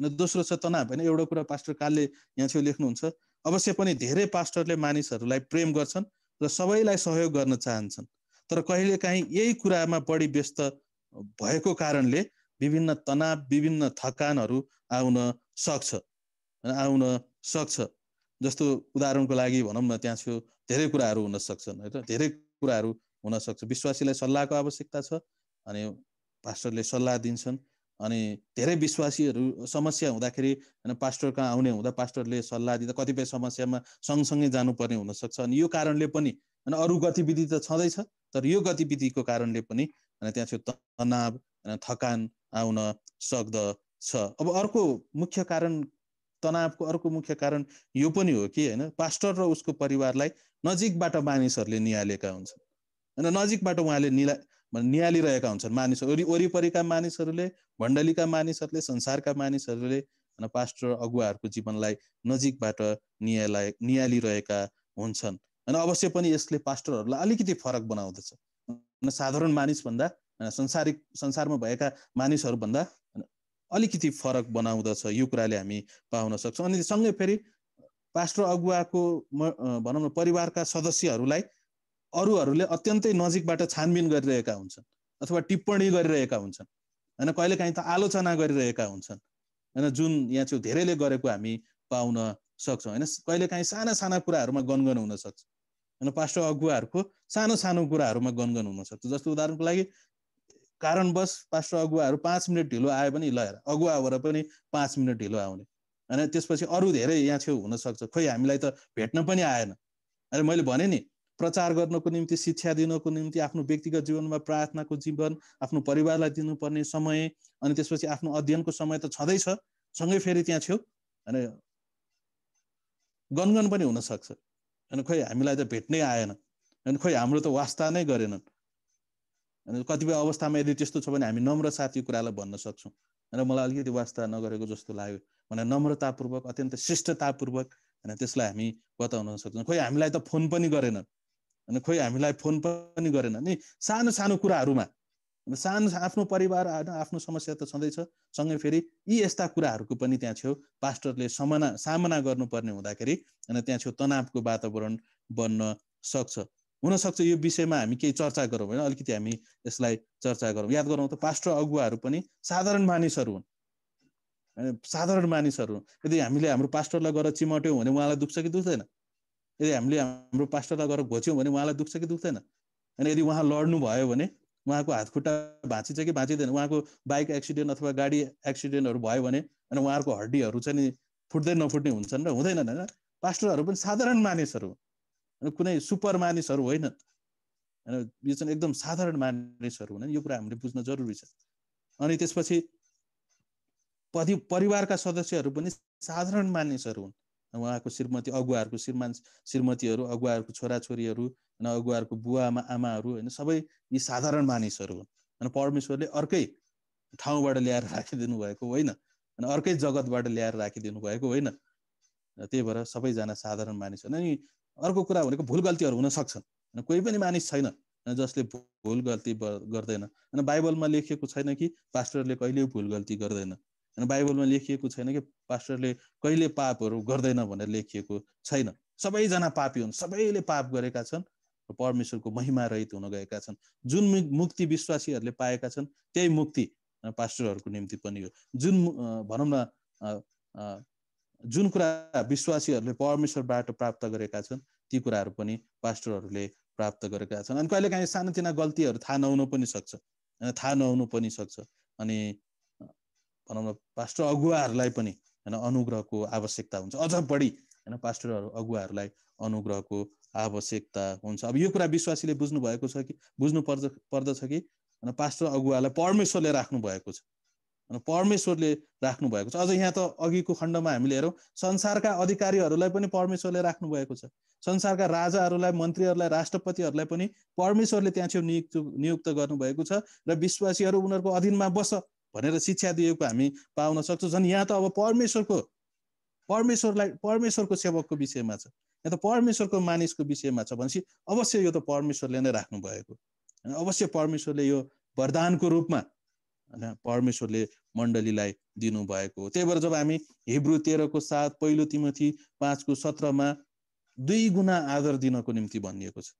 दोस्रो छ तनाव होइन एउटा कुरा पास्टर कालले यहाँ छेउ लेख्नुहुन्छ अवश्य पनि धेरै पास्टरले मानिसहरूलाई प्रेम गर्छन् र सबैलाई सहयोग गर्न चाहन्छन् तर कहिलेकाहीँ यही कुरामा बढी व्यस्त भएको कारणले विभिन्न तनाव विभिन्न थकानहरू आउन सक्छ आउन सक्छ जस्तो उदाहरणको लागि भनौँ न त्यहाँ छेउ धेरै कुराहरू हुन सक्छन् होइन धेरै कुराहरू हुनसक्छ विश्वासीलाई सल्लाहको आवश्यकता छ अनि पास्टरले सल्लाह दिन्छन् अनि धेरै विश्वासीहरू समस्या हुँदाखेरि होइन पास्टर कहाँ आउने हुँदा पास्टरले सल्लाह दिँदा कतिपय समस्यामा सँगसँगै जानुपर्ने हुनसक्छ अनि यो कारणले पनि होइन अरू गतिविधि त छँदैछ तर यो गतिविधिको कारणले पनि होइन त्यहाँ त्यो तनाव होइन थकान आउन सक्दछ अब अर्को मुख्य कारण तनावको अर्को मुख्य कारण यो पनि हो कि होइन पास्टर र उसको परिवारलाई नजिकबाट मानिसहरूले निहालेका हुन्छन् होइन नजिकबाट उहाँले निला नियालिरहेका हुन्छन् मानिसहरू वरि वरिपरिका मानिसहरूले भण्डलीका मानिसहरूले संसारका मानिसहरूले होइन पास्टर अगुवाहरूको जीवनलाई नजिकबाट नियाला नियालिरहेका हुन्छन् होइन अवश्य पनि यसले पास्टरहरूलाई अलिकति फरक बनाउँदछ होइन साधारण मानिसभन्दा होइन संसारिक संसारमा भएका मानिसहरूभन्दा अलिकति फरक बनाउँदछ यो कुराले हामी पाउन सक्छौँ अनि सँगै फेरि पास्टर अगुवाको भनौँ न परिवारका सदस्यहरूलाई अरूहरूले अत्यन्तै नजिकबाट छानबिन गरिरहेका हुन्छन् अथवा टिप्पणी गरिरहेका हुन्छन् होइन कहिलेकाहीँ त आलोचना गरिरहेका हुन्छन् होइन जुन यहाँ चाहिँ धेरैले गरेको हामी पाउन सक्छौँ होइन कहिलेकाहीँ साना साना कुराहरूमा गनगन हुनसक्छ होइन पास्टर अगुवाहरूको सानो सानो कुराहरूमा गनगन हुनसक्छ जस्तो उदाहरणको लागि कारणवश पास्टर अगुवाहरू पाँच मिनट ढिलो आए पनि ल अगुवा भएर पनि पाँच मिनट ढिलो आउने होइन त्यसपछि अरू धेरै यहाँ छेउ हुनसक्छ खोइ हामीलाई त भेट्न पनि आएन अरे मैले भने नि प्रचार गर्नको निम्ति शिक्षा दिनको निम्ति आफ्नो व्यक्तिगत जीवनमा प्रार्थनाको जीवन आफ्नो परिवारलाई दिनुपर्ने समय अनि त्यसपछि आफ्नो अध्ययनको समय त छँदैछ सँगै फेरि त्यहाँ थियो अनि गनगन पनि हुनसक्छ अनि खोइ हामीलाई त भेट्नै आएन अनि खोइ हाम्रो त वास्ता नै गरेनन् अनि कतिपय अवस्थामा यदि त्यस्तो छ भने हामी नम्र साथी कुरालाई भन्न सक्छौँ र मलाई अलिकति वास्ता नगरेको जस्तो लाग्यो भने नम्रतापूर्वक अत्यन्त शिष्टतापूर्वक होइन त्यसलाई हामी बताउन सक्छौँ खोइ हामीलाई त फोन पनि गरेनन् अनि खोइ हामीलाई फोन पनि गरेन नि सानो सानो कुराहरूमा सानो आफ्नो परिवार आफ्नो समस्या त छँदैछ सँगै फेरि यी यस्ता कुराहरूको पनि त्यहाँ छेउ पास्टरले समना सामना गर्नुपर्ने हुँदाखेरि होइन त्यहाँ छेउ तनावको वातावरण बन्न सक्छ हुनसक्छ यो विषयमा हामी केही चर्चा गरौँ होइन अलिकति हामी यसलाई चर्चा गरौँ याद गरौँ त पास्टर अगुवाहरू पनि साधारण मानिसहरू हुन् होइन साधारण मानिसहरू यदि हामीले हाम्रो पास्टरलाई गएर चिमट्यौँ भने उहाँलाई दुख्छ कि दुख्दैन यदि हामीले हाम्रो पास्टरलाई गएर घोच्यौँ भने उहाँलाई दुख्छ कि दुख्दैन अनि यदि उहाँ लड्नु भयो भने उहाँको हातखुट्टा भाँचिन्छ कि भाँचिँदैन उहाँको बाइक एक्सिडेन्ट अथवा गाडी एक्सिडेन्टहरू भयो भने अनि उहाँहरूको हड्डीहरू चाहिँ नि फुट्दै नफुट्ने हुन्छन् र हुँदैनन् होइन पास्टरहरू पनि साधारण मानिसहरू अनि कुनै सुपर मानिसहरू होइन होइन यो चाहिँ एकदम साधारण मानिसहरू हुन् यो कुरा हामीले बुझ्न जरुरी छ अनि त्यसपछि परि परिवारका सदस्यहरू पनि साधारण मानिसहरू हुन् उहाँको श्रीमती अगुवाहरूको श्रीमान श्रीमतीहरू अगुवाहरूको छोराछोरीहरू होइन अगुवाहरूको बुवा आमा आमाहरू होइन सबै यी साधारण मानिसहरू हुन् अनि परमेश्वरले अर्कै ठाउँबाट ल्याएर राखिदिनु भएको होइन अनि अर्कै जगतबाट ल्याएर राखिदिनु भएको होइन त्यही भएर सबैजना साधारण मानिस हुन् अनि अर्को कुरा भनेको भुल गल्तीहरू हुन सक्छन् होइन कोही पनि मानिस छैन जसले भुल गल्ती गर्दैन अनि बाइबलमा लेखिएको छैन कि पास्टरले कहिले भुल गल्ती गर्दैन बाइबलमा लेखिएको छैन कि पास्टरले कहिले पापहरू गर्दैन भनेर लेखिएको छैन सबैजना पापी हुन् सबैले पाप गरेका छन् र परमेश्वरको महिमा रहित हुन गएका छन् जुन मुक्ति विश्वासीहरूले पाएका छन् त्यही मुक्ति पास्टरहरूको निम्ति पनि हो जुन भनौँ न जुन कुरा विश्वासीहरूले परमेश्वरबाट प्राप्त गरेका छन् ती कुराहरू पनि पास्टरहरूले प्राप्त गरेका छन् अनि कहिलेकाहीँ सानोतिना गल्तीहरू थाहा नहुनु पनि सक्छ थाहा नहुनु पनि सक्छ अनि भनौँ न पास्टर अगुवाहरूलाई पनि होइन अनुग्रहको आवश्यकता हुन्छ अझ बढी होइन पास्टरहरू अगुवाहरूलाई अनुग्रहको आवश्यकता हुन्छ अब यो कुरा विश्वासीले बुझ्नु भएको छ कि बुझ्नु पर्द पर्दछ कि होइन पास्टर अगुवालाई परमेश्वरले राख्नु भएको छ होइन परमेश्वरले राख्नु भएको छ अझ यहाँ त अघिको खण्डमा हामीले हेरौँ संसारका अधिकारीहरूलाई पनि परमेश्वरले राख्नु भएको छ संसारका राजाहरूलाई मन्त्रीहरूलाई राष्ट्रपतिहरूलाई पनि परमेश्वरले त्यहाँ छेउ नियुक्त नियुक्त गर्नुभएको छ र विश्वासीहरू उनीहरूको अधीनमा बस भनेर शिक्षा दिएको हामी पाउन सक्छौँ झन् यहाँ त अब परमेश्वरको परमेश्वरलाई परमेश्वरको सेवकको विषयमा छ यहाँ त परमेश्वरको मानिसको विषयमा छ भनेपछि अवश्य यो त परमेश्वरले नै राख्नु भएको अवश्य परमेश्वरले यो वरदानको रूपमा होइन परमेश्वरले मण्डलीलाई दिनुभएको त्यही भएर जब हामी हिब्रू तेह्रको साथ पहिलो तिमथी पाँचको सत्रमा दुई गुणा आदर दिनको निम्ति भनिएको छ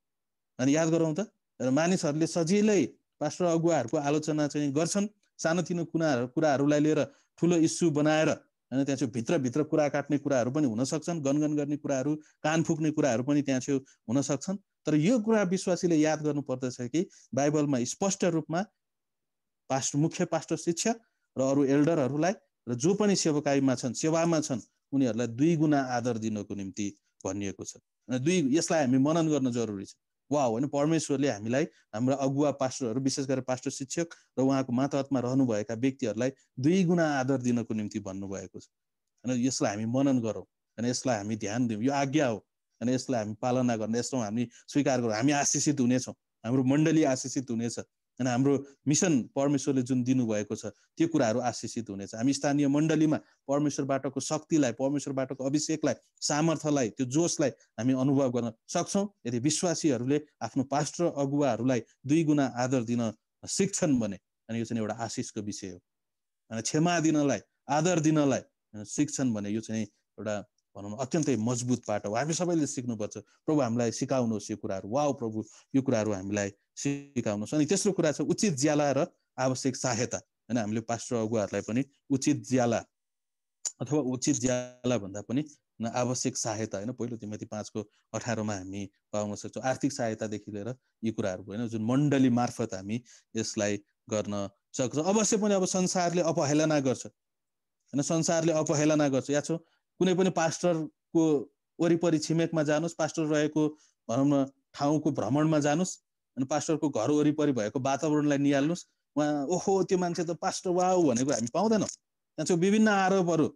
अनि याद गरौँ त मानिसहरूले सजिलै पास्टर अगुवाहरूको आलोचना चाहिँ गर्छन् सानोतिनो कुनाहरू कुराहरूलाई लिएर ठुलो इस्यु बनाएर होइन त्यहाँ चाहिँ भित्रभित्र कुरा काट्ने कुराहरू पनि हुनसक्छन् गनगन गर्ने कुराहरू कान फुक्ने कुराहरू पनि त्यहाँ चाहिँ हुनसक्छन् तर यो कुरा विश्वासीले याद गर्नुपर्दछ कि बाइबलमा स्पष्ट रूपमा पास्ट मुख्य पास्ट शिक्षा र अरू एल्डरहरूलाई र जो पनि सेवकाईमा छन् सेवामा छन् उनीहरूलाई दुई गुणा आदर दिनको निम्ति भनिएको छ दुई यसलाई हामी मनन गर्न जरुरी छ वा होइन परमेश्वरले हामीलाई हाम्रा अगुवा पास्टरहरू विशेष गरेर पास्टर शिक्षक र उहाँको मातहतमा रहनुभएका व्यक्तिहरूलाई दुई गुणा आदर दिनको निम्ति भन्नुभएको छ होइन यसलाई हामी मनन गरौँ होइन यसलाई हामी ध्यान दिउँ यो आज्ञा हो होइन यसलाई हामी पालना गर्ने यसमा हामी स्वीकार गरौँ हामी आशिषित हुनेछौँ हाम्रो मण्डली आशिषित हुनेछ अनि हाम्रो मिसन परमेश्वरले जुन दिनुभएको छ त्यो कुराहरू आशिषित हुनेछ हामी स्थानीय मण्डलीमा परमेश्वरबाटको शक्तिलाई परमेश्वरबाटको अभिषेकलाई सामर्थ्यलाई त्यो जोसलाई हामी अनुभव गर्न सक्छौँ यदि विश्वासीहरूले आफ्नो पास्टर अगुवाहरूलाई दुई गुणा आदर दिन सिक्छन् भने अनि यो चाहिँ एउटा आशिषको विषय हो अनि क्षमा दिनलाई आदर दिनलाई सिक्छन् भने यो चाहिँ एउटा भनौँ न अत्यन्तै मजबुत बाटो हो हामी सबैले सिक्नुपर्छ प्रभु हामीलाई सिकाउनुहोस् यो कुराहरू वा प्रभु यो कुराहरू हामीलाई सिकाउनुहोस् अनि तेस्रो कुरा छ उचित ज्याला र आवश्यक सहायता होइन हामीले पास्टर अगुवाहरूलाई पनि उचित ज्याला अथवा उचित ज्याला भन्दा पनि आवश्यक सहायता होइन पहिलो तिमी पाँचको अठारमा हामी पाउन सक्छौँ आर्थिक सहायतादेखि लिएर यी कुराहरू होइन जुन मण्डली मार्फत हामी यसलाई गर्न सक्छौँ अवश्य पनि अब संसारले अपहेलना गर्छ होइन संसारले अपहेलना गर्छ या छ कुनै पनि पास्टरको वरिपरि छिमेकमा जानुहोस् पास्टर रहेको भनौँ न ठाउँको भ्रमणमा जानुहोस् अनि पास्टरको घर वरिपरि भएको वातावरणलाई निहाल्नुहोस् उहाँ ओहो त्यो मान्छे त पास्टर वा भनेको हामी पाउँदैनौँ त्यहाँ चाहिँ विभिन्न आरोपहरू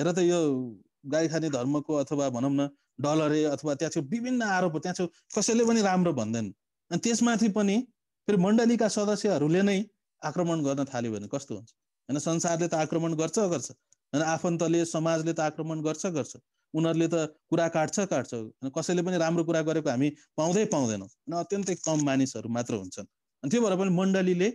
हेर त यो गाई खाने धर्मको अथवा भनौँ न डलरे अथवा त्यहाँ विभिन्न आरोप त्यहाँ कसैले पनि राम्रो भन्दैन अनि त्यसमाथि पनि फेरि मण्डलीका सदस्यहरूले नै आक्रमण गर्न थाल्यो भने कस्तो हुन्छ होइन संसारले त आक्रमण गर्छ गर्छ होइन आफन्तले समाजले त आक्रमण गर्छ गर्छ उनीहरूले त कुरा काट्छ काट्छ कसैले पनि राम्रो कुरा गरेको हामी पाउँदै पाउँदैनौँ होइन अत्यन्तै कम मानिसहरू मात्र हुन्छन् अनि त्यो भएर पनि मण्डलीले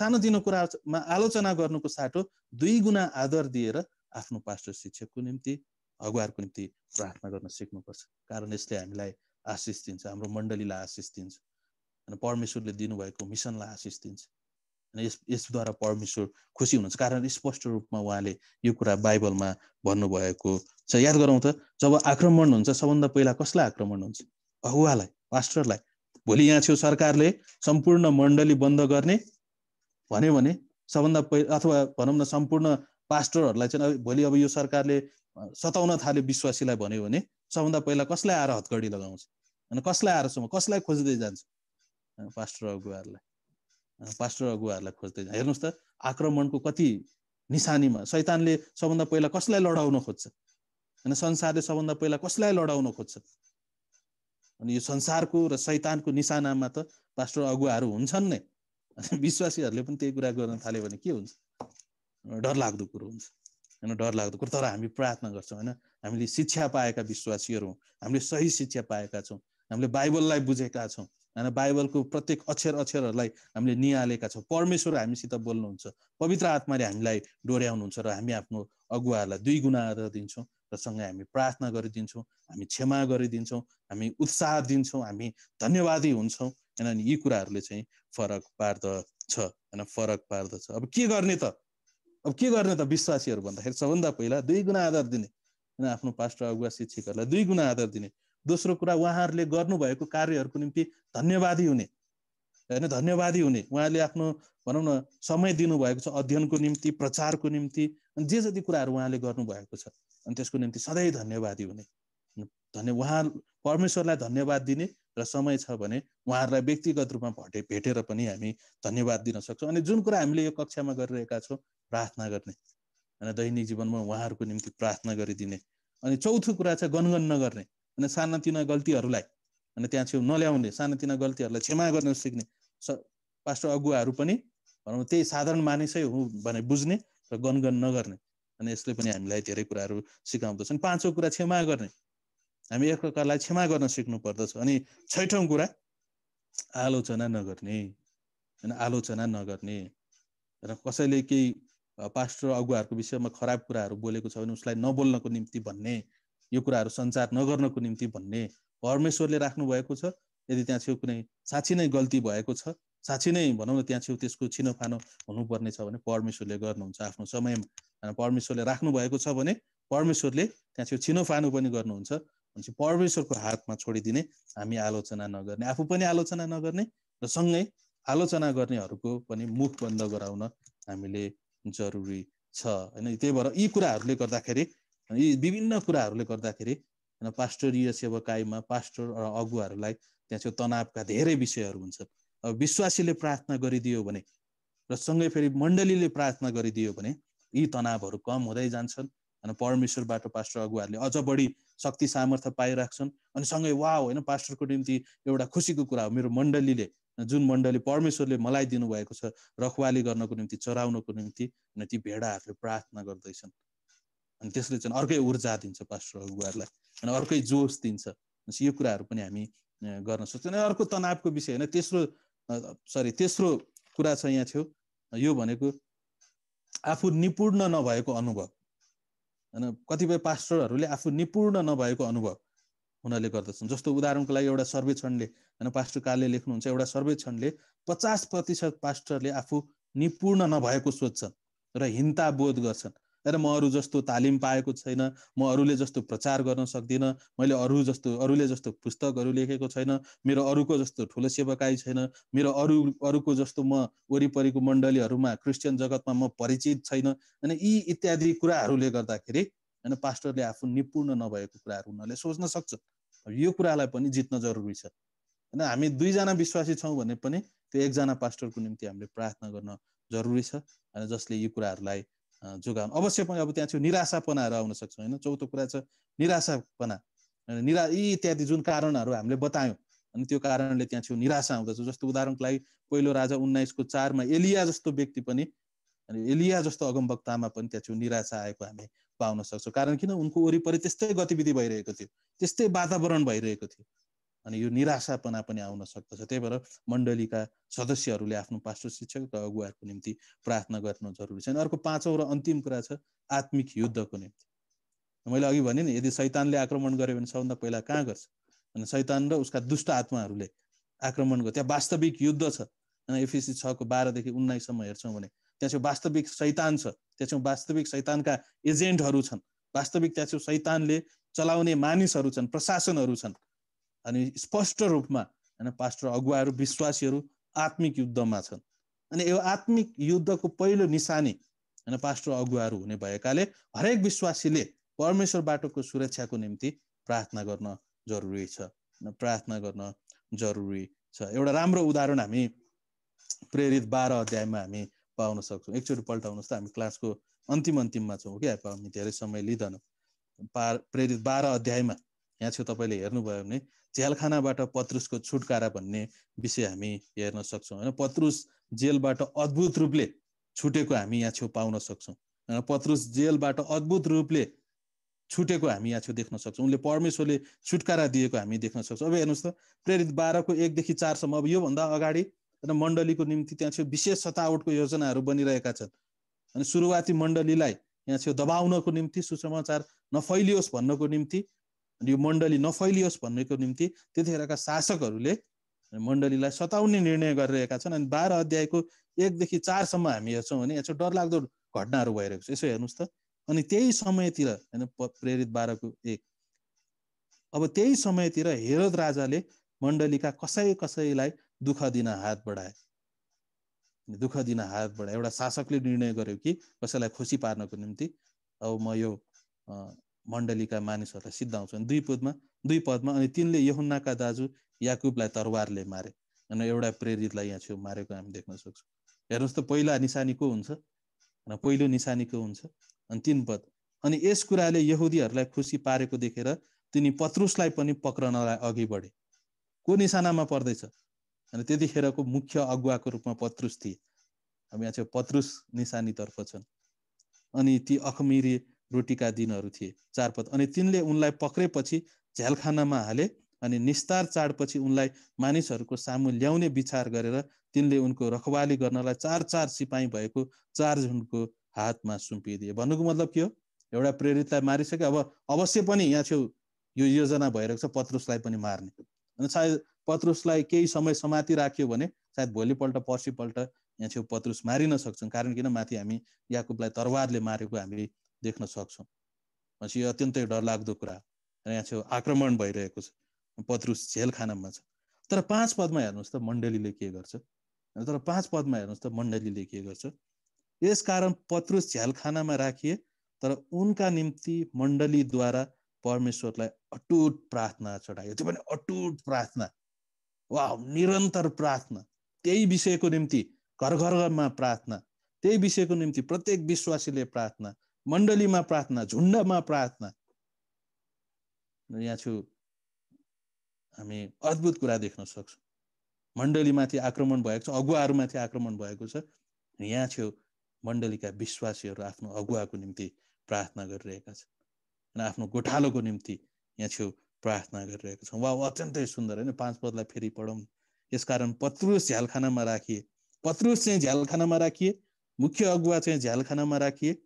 सानोतिनो कुरामा आलोचना गर्नुको साटो दुई गुणा आदर दिएर आफ्नो पास्टर शिक्षकको निम्ति अगुवारको निम्ति प्रार्थना गर्न सिक्नुपर्छ कारण यसले हामीलाई आशिष दिन्छ हाम्रो मण्डलीलाई आशिष दिन्छ होइन परमेश्वरले दिनुभएको मिसनलाई आशिष दिन्छ यस यसद्वारा परमेश्वर खुसी हुनुहुन्छ कारण स्पष्ट रूपमा उहाँले यो कुरा बाइबलमा भन्नुभएको छ याद गरौँ त जब आक्रमण हुन्छ सबभन्दा पहिला कसलाई आक्रमण हुन्छ अगुवालाई पास्टरलाई भोलि यहाँ छेउ सरकारले सम्पूर्ण मण्डली बन्द गर्ने भन्यो भने सबभन्दा पहिला अथवा भनौँ न सम्पूर्ण पास्टरहरूलाई चाहिँ भोलि अब यो सरकारले सताउन थाल्यो विश्वासीलाई भन्यो भने सबभन्दा पहिला कसलाई आएर हतगडी लगाउँछ अनि कसलाई आएरसम्म कसलाई खोज्दै जान्छ पास्टर अगुवाहरूलाई पास्टर अगुवाहरूलाई खोज्दै हेर्नुहोस् त आक्रमणको कति निशानीमा शैतानले सबभन्दा पहिला कसलाई लडाउन खोज्छ होइन संसारले सबभन्दा पहिला कसलाई लडाउन खोज्छ अनि यो संसारको र शैतानको निशानामा त पास्टर अगुवाहरू हुन्छन् नै विश्वासीहरूले पनि त्यही कुरा गर्न थाल्यो भने के हुन्छ डरलाग्दो कुरो हुन्छ होइन डरलाग्दो कुरो तर हामी प्रार्थना गर्छौँ होइन हामीले शिक्षा पाएका विश्वासीहरू हौँ हामीले सही शिक्षा पाएका छौँ हामीले बाइबललाई बुझेका छौँ होइन बाइबलको प्रत्येक अक्षर अक्षरहरूलाई हामीले निहालेका छौँ परमेश्वर हामीसित बोल्नुहुन्छ पवित्र आत्माले हामीलाई डोर्याउनुहुन्छ र हामी आफ्नो अगुवाहरूलाई दुई गुणा आदर दिन्छौँ र सँगै हामी प्रार्थना गरिदिन्छौँ हामी क्षमा गरिदिन्छौँ हामी उत्साह दिन्छौँ हामी धन्यवादी हुन्छौँ होइन अनि यी कुराहरूले चाहिँ फरक पार्दछ होइन फरक पार्दछ अब के गर्ने त अब के गर्ने त विश्वासीहरू भन्दाखेरि सबभन्दा पहिला दुई गुणा आदर दिने होइन आफ्नो पास्टर अगुवा शिक्षकहरूलाई दुई गुणा आदर दिने दोस्रो कुरा उहाँहरूले गर्नुभएको कार्यहरूको निम्ति धन्यवादी हुने होइन धन्यवादी हुने उहाँले आफ्नो भनौँ न समय दिनुभएको छ अध्ययनको निम्ति प्रचारको निम्ति अनि जे जति कुराहरू उहाँले गर्नुभएको छ अनि त्यसको निम्ति सधैँ धन्यवादी हुने धन्य उहाँ परमेश्वरलाई धन्यवाद दिने र समय छ भने उहाँहरूलाई व्यक्तिगत रूपमा भटे भेटेर पनि हामी धन्यवाद दिन सक्छौँ अनि जुन कुरा हामीले यो कक्षामा गरिरहेका छौँ प्रार्थना गर्ने होइन दैनिक जीवनमा उहाँहरूको निम्ति प्रार्थना गरिदिने अनि चौथो कुरा छ गनगन नगर्ने अनि सानातिना गल्तीहरूलाई अनि त्यहाँ छेउ नल्याउने सानातिना गल्तीहरूलाई क्षमा गर्न सिक्ने स पास्टर अगुवाहरू पनि भनौँ त्यही साधारण मानिसै हो भने बुझ्ने र गनगन नगर्ने अनि यसले पनि हामीलाई धेरै कुराहरू सिकाउँदछन् पाँचौँ कुरा क्षमा गर्ने हामी एक प्रकारलाई क्षमा गर्न सिक्नु पर्दछ अनि छैठौँ कुरा आलोचना नगर्ने होइन आलोचना नगर्ने र कसैले केही पास्टर अगुवाहरूको विषयमा खराब कुराहरू बोलेको छ भने उसलाई नबोल्नको निम्ति भन्ने यो कुराहरू सञ्चार नगर्नको निम्ति भन्ने परमेश्वरले राख्नु भएको छ यदि त्यहाँ छेउ कुनै साँच्ची नै गल्ती भएको छ साँच्ची नै भनौँ न त्यहाँ छेउ त्यसको छिनोफानो हुनुपर्ने छ भने परमेश्वरले गर्नुहुन्छ आफ्नो समयमा परमेश्वरले राख्नु भएको छ भने परमेश्वरले त्यहाँ छेउ छिनोफानो पनि गर्नुहुन्छ भनेपछि परमेश्वरको हातमा छोडिदिने हामी आलोचना नगर्ने आफू पनि आलोचना नगर्ने र सँगै आलोचना गर्नेहरूको पनि मुख बन्द गराउन हामीले जरुरी छ होइन त्यही भएर यी कुराहरूले गर्दाखेरि यी विभिन्न कुराहरूले गर्दाखेरि होइन पास्टरीय सेवकाईमा पास्टर र अगुवाहरूलाई त्यहाँ चाहिँ तनावका धेरै विषयहरू हुन्छ अब विश्वासीले प्रार्थना गरिदियो भने र सँगै फेरि मण्डलीले प्रार्थना गरिदियो भने यी तनावहरू कम हुँदै जान्छन् होइन परमेश्वरबाट पास्टर अगुवाहरूले अझ बढी शक्ति सामर्थ्य पाइराख्छन् अनि सँगै वा होइन पास्टरको निम्ति एउटा खुसीको कुरा हो मेरो मण्डलीले जुन मण्डली परमेश्वरले मलाई दिनुभएको छ रखवाली गर्नको निम्ति चराउनको निम्ति ती भेडाहरूले प्रार्थना गर्दैछन् अनि त्यसले चाहिँ अर्कै ऊर्जा दिन्छ पास्टर अगुवाहरूलाई अनि अर्कै जोस दिन्छ यो कुराहरू पनि हामी गर्न सक्छौँ अनि अर्को तनावको विषय होइन तेस्रो सरी तेस्रो कुरा छ यहाँ थियो यो भनेको आफू निपुण नभएको अनुभव होइन कतिपय पास्टरहरूले आफू निपुण नभएको अनुभव हुनाले गर्दछन् जस्तो उदाहरणको लागि एउटा सर्वेक्षणले होइन पास्टर कालले लेख्नुहुन्छ एउटा सर्वेक्षणले पचास प्रतिशत पास्टरले आफू निपुण नभएको सोध्छन् र हिन्ता बोध गर्छन् र म अरू जस्तो तालिम पाएको छैन म अरूले जस्तो प्रचार गर्न सक्दिनँ मैले अरू जस्तो अरूले जस्तो पुस्तकहरू लेखेको छैन मेरो अरूको जस्तो ठुलो सेवाकाई छैन मेरो अरू अरूको जस्तो म वरिपरिको मण्डलीहरूमा क्रिस्चियन जगतमा म परिचित छैन होइन यी इत्यादि कुराहरूले गर्दाखेरि होइन पास्टरले आफू निपुण नभएको कुराहरू उनीहरूले सोच्न सक्छ यो कुरालाई पनि जित्न जरुरी छ होइन हामी दुईजना विश्वासी छौँ भने पनि त्यो एकजना पास्टरको निम्ति हामीले प्रार्थना गर्न जरुरी छ होइन जसले यी कुराहरूलाई जोगाउनु अवश्य पनि अब त्यहाँ चाहिँ निराशापनाहरू आउन सक्छ होइन चौथो कुरा छ निराशापना निरा यी इत्यादि जुन कारणहरू हामीले बतायौँ अनि त्यो कारणले त्यहाँ चाहिँ निराशा आउँदछ जस्तो उदाहरणको लागि पहिलो राजा उन्नाइसको चारमा एलिया जस्तो व्यक्ति पनि अनि एलिया जस्तो अगमवक्तामा पनि त्यहाँ चाहिँ निराशा आएको हामी पाउन सक्छौँ कारण किन उनको वरिपरि त्यस्तै गतिविधि भइरहेको थियो त्यस्तै वातावरण भइरहेको थियो अनि यो निराशापना पनि आउन सक्दछ त्यही भएर मण्डलीका सदस्यहरूले आफ्नो पास्टर शिक्षक र अगुवाहरूको निम्ति प्रार्थना गर्नु जरुरी छैन अर्को पाँचौँ र अन्तिम कुरा छ आत्मिक युद्धको निम्ति मैले अघि भने नि यदि सैतानले आक्रमण गर्यो भने सबभन्दा पहिला कहाँ गर्छ अनि सैतान र उसका दुष्ट आत्माहरूले आक्रमण गर्छ त्यहाँ वास्तविक युद्ध छ होइन एफिसी छको बाह्रदेखि उन्नाइससम्म हेर्छौँ भने त्यहाँ चाहिँ वास्तविक सैतान छ त्यहाँ चाहिँ वास्तविक सैतानका एजेन्टहरू छन् वास्तविक त्यहाँ चाहिँ सैतानले चलाउने मानिसहरू छन् प्रशासनहरू छन् अनि स्पष्ट रूपमा होइन पास्टर अगुवाहरू विश्वासीहरू आत्मिक युद्धमा छन् अनि यो आत्मिक युद्धको पहिलो निशानी होइन पास्टर अगुवाहरू हुने भएकाले हरेक विश्वासीले परमेश्वर बाटोको सुरक्षाको निम्ति प्रार्थना गर्न जरुरी छ प्रार्थना गर्न जरुरी छ एउटा राम्रो उदाहरण हामी प्रेरित बाह्र अध्यायमा हामी पाउन सक्छौँ एकचोटि पल्टाउनुहोस् त हामी क्लासको अन्तिम अन्तिममा छौँ कि हामी धेरै समय लिँदैनौँ पार प्रेरित बाह्र अध्यायमा यहाँ छेउ तपाईँले हेर्नुभयो भने झ्यालखानाबाट पत्रुसको छुटकारा भन्ने विषय हामी हेर्न सक्छौँ होइन पत्रुस जेलबाट अद्भुत रूपले छुटेको हामी यहाँ छेउ पाउन सक्छौँ होइन पत्रुस जेलबाट अद्भुत रूपले छुटेको हामी यहाँ छेउ देख्न सक्छौँ उनले परमेश्वरले छुटकारा दिएको हामी देख्न सक्छौँ अब हेर्नुहोस् त प्रेरित बाह्रको एकदेखि चारसम्म अब योभन्दा अगाडि होइन मण्डलीको निम्ति त्यहाँ छेउ विशेष सतावटको योजनाहरू बनिरहेका छन् अनि सुरुवाती मण्डलीलाई यहाँ छेउ दबाउनको निम्ति सुसमाचार नफैलियोस् भन्नको निम्ति यो मण्डली नफैलियोस् भन्नेको निम्ति त्यतिखेरका शासकहरूले मण्डलीलाई सताउने निर्णय गरिरहेका छन् अनि बाह्र अध्यायको एकदेखि चारसम्म हामी हेर्छौँ भने यसो डरलाग्दो घटनाहरू भइरहेको छ यसो हेर्नुहोस् त अनि त्यही समयतिर होइन प्रेरित बाह्रको एक अब त्यही समयतिर हेरोद राजाले मण्डलीका कसै कसैलाई दुःख दिन हात बढाए दुःख दिन हात बढाए एउटा शासकले निर्णय गर्यो कि कसैलाई खुसी पार्नको निम्ति अब म यो मण्डलीका मानिसहरूलाई सिद्धाउँछन् दुई पदमा दुई पदमा अनि तिनले यहुन्नाका दाजु याकुबलाई तरवारले मारे अनि एउटा प्रेरितलाई यहाँ छेउ मारेको हामी देख्न सक्छौँ हेर्नुहोस् त पहिला निशानी को हुन्छ र पहिलो निशानी को हुन्छ अनि तिन पद अनि यस कुराले यहुदीहरूलाई खुसी पारेको देखेर तिनी पत्रुसलाई पनि पक्रनलाई अघि बढे को निशानामा पर्दैछ अनि त्यतिखेरको मुख्य अगुवाको रूपमा पत्रुस थिए हामी यहाँ चाहिँ पत्रुस निशानीतर्फ छन् अनि ती अखमिरी रोटीका दिनहरू थिए चारपद अनि तिनले उनलाई पक्रेपछि झ्यालखानामा हाले अनि निस्तार चाडपछि उनलाई मानिसहरूको सामु ल्याउने विचार गरेर तिनले उनको रखवाली गर्नलाई चार चार सिपाही भएको चार झुन्डको हातमा सुम्पिदिए भन्नुको मतलब के हो एउटा प्रेरितलाई मारिसक्यो अब अवश्य पनि यहाँ छेउ यो योजना भइरहेको छ पत्रुसलाई पनि मार्ने अनि सायद पत्रुसलाई केही समय समाति राख्यो भने सायद भोलिपल्ट पर्सिपल्ट यहाँ छेउ पत्रुस मारिन सक्छौँ कारण किन माथि हामी याकुबलाई तरवारले मारेको हामी देख्न सक्छौँ भनेपछि यो अत्यन्तै डरलाग्दो कुरा र यहाँ छेउ आक्रमण भइरहेको छ पत्रुस झेलखानामा छ तर पाँच पदमा हेर्नुहोस् त मण्डलीले के गर्छ तर पाँच पदमा हेर्नुहोस् त मण्डलीले के गर्छ यसकारण पत्रुस झ्यालखानामा राखिए तर उनका निम्ति मण्डलीद्वारा परमेश्वरलाई अटुट प्रार्थना चढायो त्यो पनि अटुट प्रार्थना वा निरन्तर प्रार्थना त्यही विषयको निम्ति घर घरमा प्रार्थना त्यही विषयको निम्ति प्रत्येक विश्वासीले प्रार्थना मण्डलीमा प्रार्थना झुन्डमा प्रार्थना यहाँ छु हामी अद्भुत कुरा देख्न सक्छौँ मण्डलीमाथि आक्रमण भएको छ अगुवाहरूमाथि आक्रमण भएको छ यहाँ छेउ मण्डलीका विश्वासीहरू आफ्नो अगुवाको निम्ति प्रार्थना गरिरहेका छन् आफ्नो गोठालोको निम्ति यहाँ छेउ प्रार्थना गरिरहेका छौँ वा अत्यन्तै सुन्दर होइन पाँच पदलाई फेरि पढौँ यसकारण पत्रुस झ्यालखानामा राखिए पत्रुस चाहिँ झ्यालखानामा राखिए मुख्य अगुवा चाहिँ झ्यालखानामा राखिए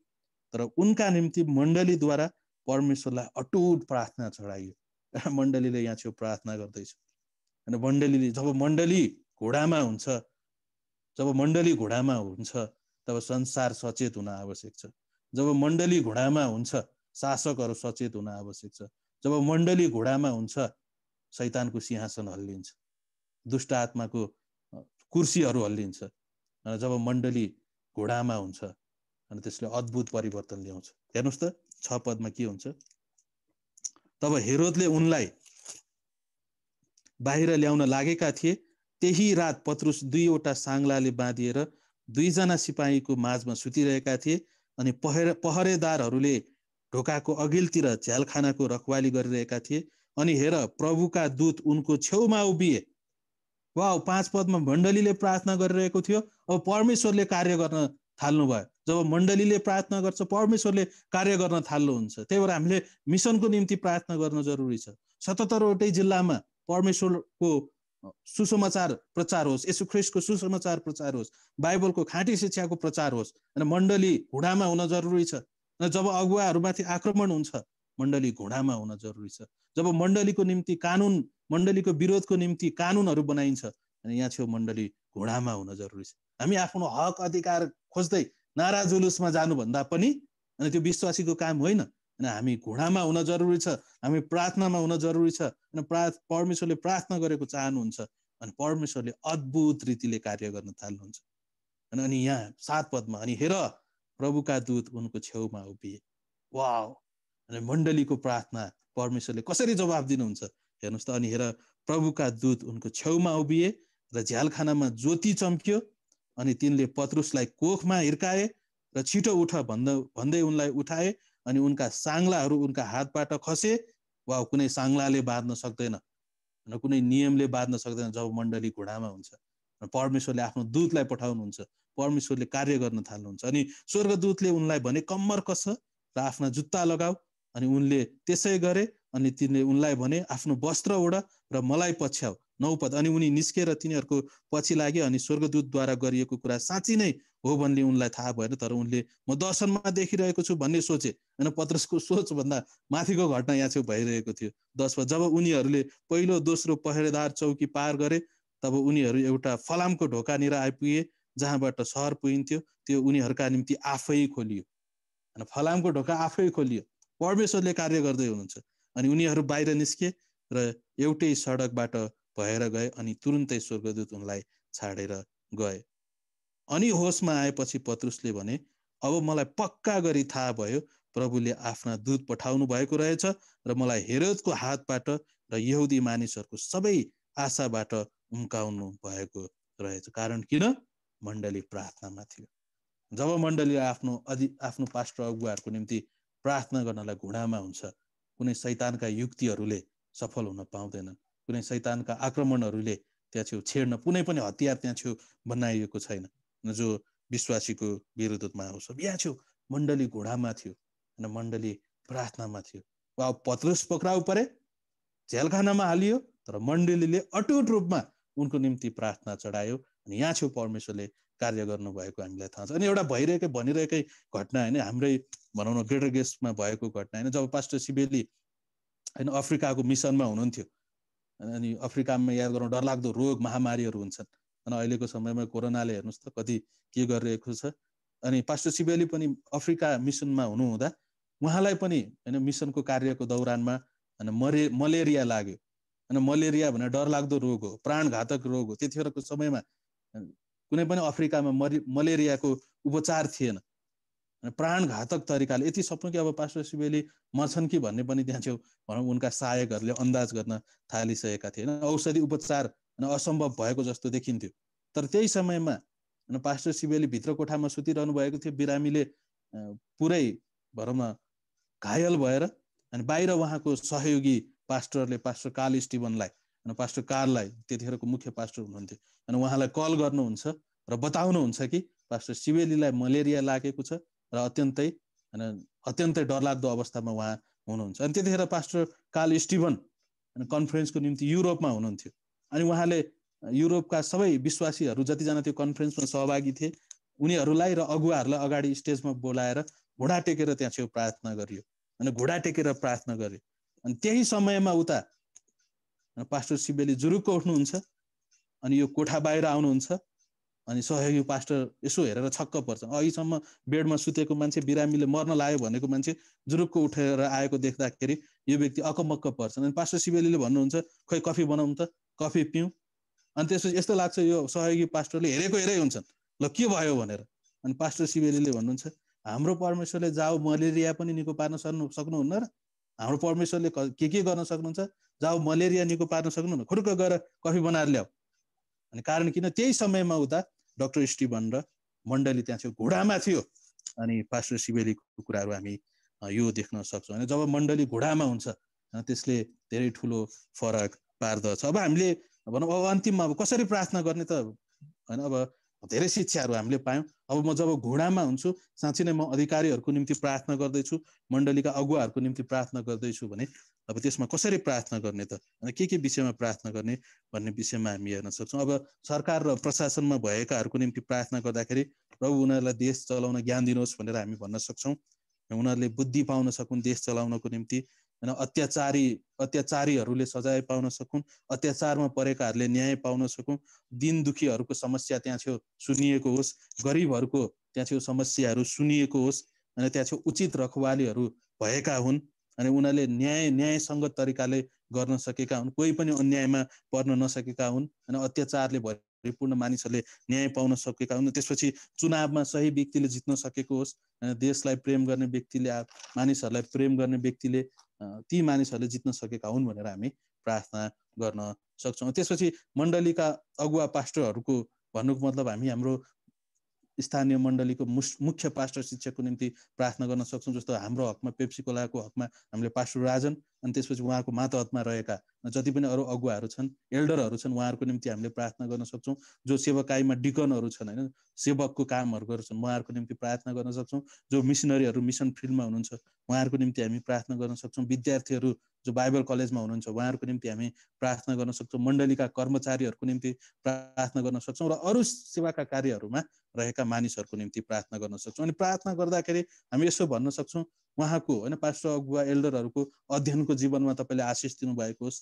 तर उनका निम्ति मण्डलीद्वारा परमेश्वरलाई अटुट प्रार्थना चढाइयो मण्डलीले यहाँ छेउ प्रार्थना गर्दैछ अनि मण्डलीले जब मण्डली घोडामा हुन्छ जब मण्डली घोडामा हुन्छ तब संसार सचेत हुन आवश्यक छ जब मण्डली घोडामा हुन्छ शासकहरू सचेत हुन आवश्यक छ जब मण्डली घोडामा हुन्छ शैतानको सिंहासन हल्लिन्छ दुष्ट आत्माको कुर्सीहरू हल्लिन्छ जब मण्डली घोडामा हुन्छ अनि त्यसले अद्भुत परिवर्तन ल्याउँछ हेर्नुहोस् त छ पदमा के हुन्छ तब हेरोदले उनलाई बाहिर ल्याउन लागेका थिए त्यही रात पत्रुस दुईवटा साङ्लाले बाँधिएर दुईजना सिपाहीको माझमा सुतिरहेका थिए अनि पहरे पहरेदारहरूले ढोकाको अघिल्तिर झ्यालखानाको रखवाली गरिरहेका थिए अनि हेर प्रभुका दूत उनको छेउमा उभिए वा पाँच पदमा भण्डलीले प्रार्थना गरिरहेको थियो अब परमेश्वरले कार्य गर्न थाल्नुभयो जब मण्डलीले प्रार्थना गर्छ परमेश्वरले कार्य गर्न थाल्नुहुन्छ त्यही भएर हामीले मिसनको निम्ति प्रार्थना गर्न जरुरी छ सतहत्तरवटै जिल्लामा परमेश्वरको सुसमाचार प्रचार होस् यसु ख्रिस्टको सुसमाचार प्रचार होस् बाइबलको खाँटी शिक्षाको प्रचार होस् र मण्डली घुँडामा हुन जरुरी छ र जब अगुवाहरूमाथि आक्रमण हुन्छ मण्डली घुँडामा हुन जरुरी छ जब मण्डलीको निम्ति कानुन मण्डलीको विरोधको निम्ति कानुनहरू बनाइन्छ अनि यहाँ छेउ मण्डली घुँडामा हुन जरुरी छ हामी आफ्नो हक अधिकार खोज्दै नारा जुलुसमा जानुभन्दा पनि अनि त्यो विश्वासीको काम होइन होइन हामी घुँडामा हुन जरुरी छ हामी प्रार्थनामा हुन जरुरी छ अनि प्रा परमेश्वरले प्रार्थना गरेको चाहनुहुन्छ अनि परमेश्वरले अद्भुत रीतिले कार्य गर्न थाल्नुहुन्छ होइन अनि यहाँ सात पदमा अनि हेर प्रभुका दूत उनको छेउमा उभिए वा अनि मण्डलीको प्रार्थना परमेश्वरले कसरी जवाब दिनुहुन्छ हेर्नुहोस् त अनि हेर प्रभुका दूत उनको छेउमा उभिए र झ्यालखानामा ज्योति चम्क्यो अनि तिनले पत्रुसलाई कोखमा हिर्काए र छिटो उठ भन्द भन्दै उनलाई उठाए अनि उनका साङ्लाहरू उनका हातबाट खसे वा कुनै साङ्लाले बाँध्न सक्दैन र कुनै नियमले बाँध्न सक्दैन जब मण्डली घुँडामा हुन्छ परमेश्वरले आफ्नो दूतलाई पठाउनुहुन्छ परमेश्वरले कार्य गर्न थाल्नुहुन्छ अनि स्वर्गदूतले उनलाई भने कम्मर कस र आफ्ना जुत्ता लगाऊ अनि उनले त्यसै गरे अनि तिनले उनलाई भने आफ्नो वस्त्र ओढ र मलाई पछ्याऊ नौ अनि उनी निस्केर तिनीहरूको पछि लागे अनि स्वर्गदूतद्वारा गरिएको कुरा साँच्ची नै हो भन्ने उनलाई थाहा भएन तर उनले म दर्शनमा देखिरहेको छु भन्ने सोचे होइन पत्रसको सोचभन्दा माथिको घटना यहाँ चाहिँ भइरहेको थियो दसमा जब उनीहरूले पहिलो दोस्रो पहरेदार चौकी पार गरे तब उनीहरू एउटा फलामको ढोकानिर आइपुगे जहाँबाट सहर पुगिन्थ्यो त्यो उनीहरूका निम्ति आफै खोलियो होइन फलामको ढोका आफै खोलियो परमेश्वरले कार्य गर्दै हुनुहुन्छ अनि उनीहरू बाहिर निस्के र एउटै सडकबाट भएर गए अनि तुरुन्तै स्वर्गदूत उनलाई छाडेर गए अनि होसमा आएपछि पत्रुसले भने अब मलाई पक्का गरी थाहा भयो प्रभुले आफ्ना दूत पठाउनु भएको रहेछ र मलाई हेरोदको हातबाट र यहुदी मानिसहरूको सबै आशाबाट उम्काउनु भएको रहेछ कारण किन मण्डली प्रार्थनामा थियो जब मण्डली आफ्नो अधि आफ्नो पास्टर अगुवाहरूको निम्ति प्रार्थना गर्नलाई घुँडामा हुन्छ कुनै सैतानका युक्तिहरूले सफल हुन पाउँदैनन् कुनै सैतानका आक्रमणहरूले त्यहाँ छेउ छेड्न कुनै पनि हतियार त्यहाँ छेउ बनाइएको छैन जो विश्वासीको विरुद्धमा आउँछ यहाँ छेउ मण्डली घोडामा थियो होइन मण्डली प्रार्थनामा थियो वा पत्रुस पक्राउ परे झ्यालखानामा हालियो तर मण्डलीले अटुट रूपमा उनको निम्ति प्रार्थना चढायो अनि यहाँ छेउ परमेश्वरले कार्य गर्नुभएको हामीलाई थाहा छ अनि एउटा भइरहेकै भनिरहेकै घटना होइन हाम्रै भनौँ न ग्रेटर गेस्टमा भएको घटना होइन जब पास्टर सिबेली होइन अफ्रिकाको मिसनमा हुनुहुन्थ्यो अनि अफ्रिकामा याद गरौँ डरलाग्दो रोग महामारीहरू हुन्छन् अनि अहिलेको समयमा कोरोनाले हेर्नुहोस् त कति के गरिरहेको छ अनि पास्टर सिबेली पनि अफ्रिका मिसनमा हुनुहुँदा उहाँलाई पनि होइन मिसनको कार्यको दौरानमा होइन मरे मलेरिया लाग्यो होइन मलेरिया भनेर डरलाग्दो रोग हो प्राणघातक रोग हो त्यतिखेरको समयमा कुनै पनि अफ्रिकामा मरि मलेरियाको उपचार थिएन प्राणघातक तरिकाले यति सक्नु कि अब पास्टर शिवेली मर्छन् कि भन्ने पनि त्यहाँ छेउ भनौँ उनका सहायकहरूले अन्दाज गर्न थालिसकेका थिए होइन औषधि उपचार असम्भव भएको जस्तो देखिन्थ्यो तर त्यही समयमा पास्टर शिवेली भित्र कोठामा सुतिरहनु भएको थियो बिरामीले पुरै भरमा घायल भएर अनि बाहिर उहाँको सहयोगी पास्टरले पास्टर काल स्टिभनलाई अनि पास्टर कारलाई त्यतिखेरको मुख्य पास्टर हुनुहुन्थ्यो अनि उहाँलाई कल गर्नुहुन्छ र बताउनुहुन्छ कि पास्टर शिवेलीलाई मलेरिया लागेको छ र अत्यन्तै होइन अत्यन्तै डरलाग्दो अवस्थामा उहाँ हुनुहुन्छ अनि त्यतिखेर पास्टर काल स्टिभन कन्फरेन्सको निम्ति युरोपमा हुनुहुन्थ्यो अनि उहाँले युरोपका सबै विश्वासीहरू जतिजना त्यो कन्फरेन्समा सहभागी थिए उनीहरूलाई र अगुवाहरूलाई अगाडि स्टेजमा बोलाएर घुँडा टेकेर त्यहाँ छेउ प्रार्थना गरियो अनि घुँडा टेकेर प्रार्थना गर्यो अनि त्यही समयमा उता पास्टर सिबेली जुरुक्क उठ्नुहुन्छ अनि यो कोठा बाहिर आउनुहुन्छ अनि सहयोगी पास्टर यसो हेरेर छक्क पर्छ अहिलेसम्म बेडमा सुतेको मान्छे बिरामीले मर्न लाग्यो भनेको मान्छे जुरुक्क उठेर आएको देख्दाखेरि यो व्यक्ति अकमक्क पर्छ अनि पास्टर सिबेलीले भन्नुहुन्छ खोइ कफी बनाउँ त कफी पिउँ अनि त्यसपछि यस्तो लाग्छ यो सहयोगी पास्टरले हेरेको हेरै हुन्छन् ल के भयो भनेर अनि पास्टर सिबेलीले भन्नुहुन्छ हाम्रो परमेश्वरले जाओ मलेरिया पनि निको पार्न सक्नु सक्नुहुन्न र हाम्रो परमेश्वरले के के गर्न सक्नुहुन्छ जाओ मलेरिया निको पार्न सक्नुहुन्न खुर्क गएर कफी बनाएर ल्याऊ अनि कारण किन त्यही समयमा उता डक्टर स्टिभन र मण्डली त्यहाँ थियो घोडामा थियो अनि पास्टर सिबेलीको कुराहरू हामी यो देख्न सक्छौँ होइन जब मण्डली घोडामा हुन्छ त्यसले धेरै ठुलो फरक पार्दछ अब हामीले भनौँ अब अन्तिममा अब कसरी प्रार्थना गर्ने त होइन अब धेरै शिक्षाहरू हामीले पायौँ अब म जब घुँडामा हुन्छु साँच्ची नै म अधिकारीहरूको निम्ति प्रार्थना गर्दैछु मण्डलीका अगुवाहरूको निम्ति प्रार्थना गर्दैछु भने अब त्यसमा कसरी प्रार्थना गर्ने त के के विषयमा प्रार्थना गर्ने भन्ने विषयमा हामी हेर्न सक्छौँ अब सरकार र प्रशासनमा भएकाहरूको निम्ति प्रार्थना गर्दाखेरि प्रभु उनीहरूलाई देश चलाउन ज्ञान दिनुहोस् भनेर हामी भन्न सक्छौँ उनीहरूले बुद्धि पाउन सकुन् देश चलाउनको निम्ति होइन अत्याचारी अत्याचारीहरूले सजाय पाउन सकुन् अत्याचारमा परेकाहरूले न्याय पाउन सकुन् दिन दुखीहरूको समस्या त्यहाँ थियो सुनिएको होस् गरिबहरूको त्यहाँ थियो समस्याहरू सुनिएको होस् अनि त्यहाँ थियो उचित रखवालीहरू भएका हुन् अनि उनीहरूले न्याय न्यायसङ्गत तरिकाले गर्न सकेका हुन् कोही पनि अन्यायमा पर्न नसकेका हुन् अनि अत्याचारले भरिपूर्ण मानिसहरूले न्याय पाउन सकेका हुन् त्यसपछि चुनावमा सही व्यक्तिले जित्न सकेको होस् देशलाई प्रेम गर्ने व्यक्तिले मानिसहरूलाई प्रेम गर्ने व्यक्तिले ती मानिसहरूले जित्न सकेका हुन् भनेर हामी प्रार्थना गर्न सक्छौँ त्यसपछि मण्डलीका अगुवा पास्टरहरूको भन्नुको मतलब हामी हाम्रो स्थानीय मण्डलीको मु मुख्य पास्टर शिक्षकको निम्ति प्रार्थना गर्न सक्छौँ जस्तो हाम्रो हकमा पेप्सी कोलाको हकमा हामीले पास्टर राजन अनि त्यसपछि उहाँको मातहतमा रहेका जति पनि अरू अगुवाहरू छन् एल्डरहरू छन् उहाँहरूको निम्ति हामीले प्रार्थना गर्न सक्छौँ जो सेवकाईमा डिकनहरू छन् होइन सेवकको कामहरू गर्छन् उहाँहरूको निम्ति प्रार्थना गर्न सक्छौँ जो मिसनरीहरू मिसन फिल्डमा हुनुहुन्छ उहाँहरूको निम्ति हामी प्रार्थना गर्न सक्छौँ विद्यार्थीहरू जो बाइबल कलेजमा हुनुहुन्छ उहाँहरूको निम्ति हामी प्रार्थना गर्न सक्छौँ मण्डलीका कर्मचारीहरूको निम्ति प्रार्थना गर्न सक्छौँ र अरू सेवाका कार्यहरूमा रहेका मानिसहरूको निम्ति प्रार्थना गर्न सक्छौँ अनि प्रार्थना गर्दाखेरि हामी यसो भन्न सक्छौँ उहाँको होइन पास्टर अगुवा एल्डरहरूको अध्ययनको जीवनमा तपाईँले आशिष दिनुभएको होस्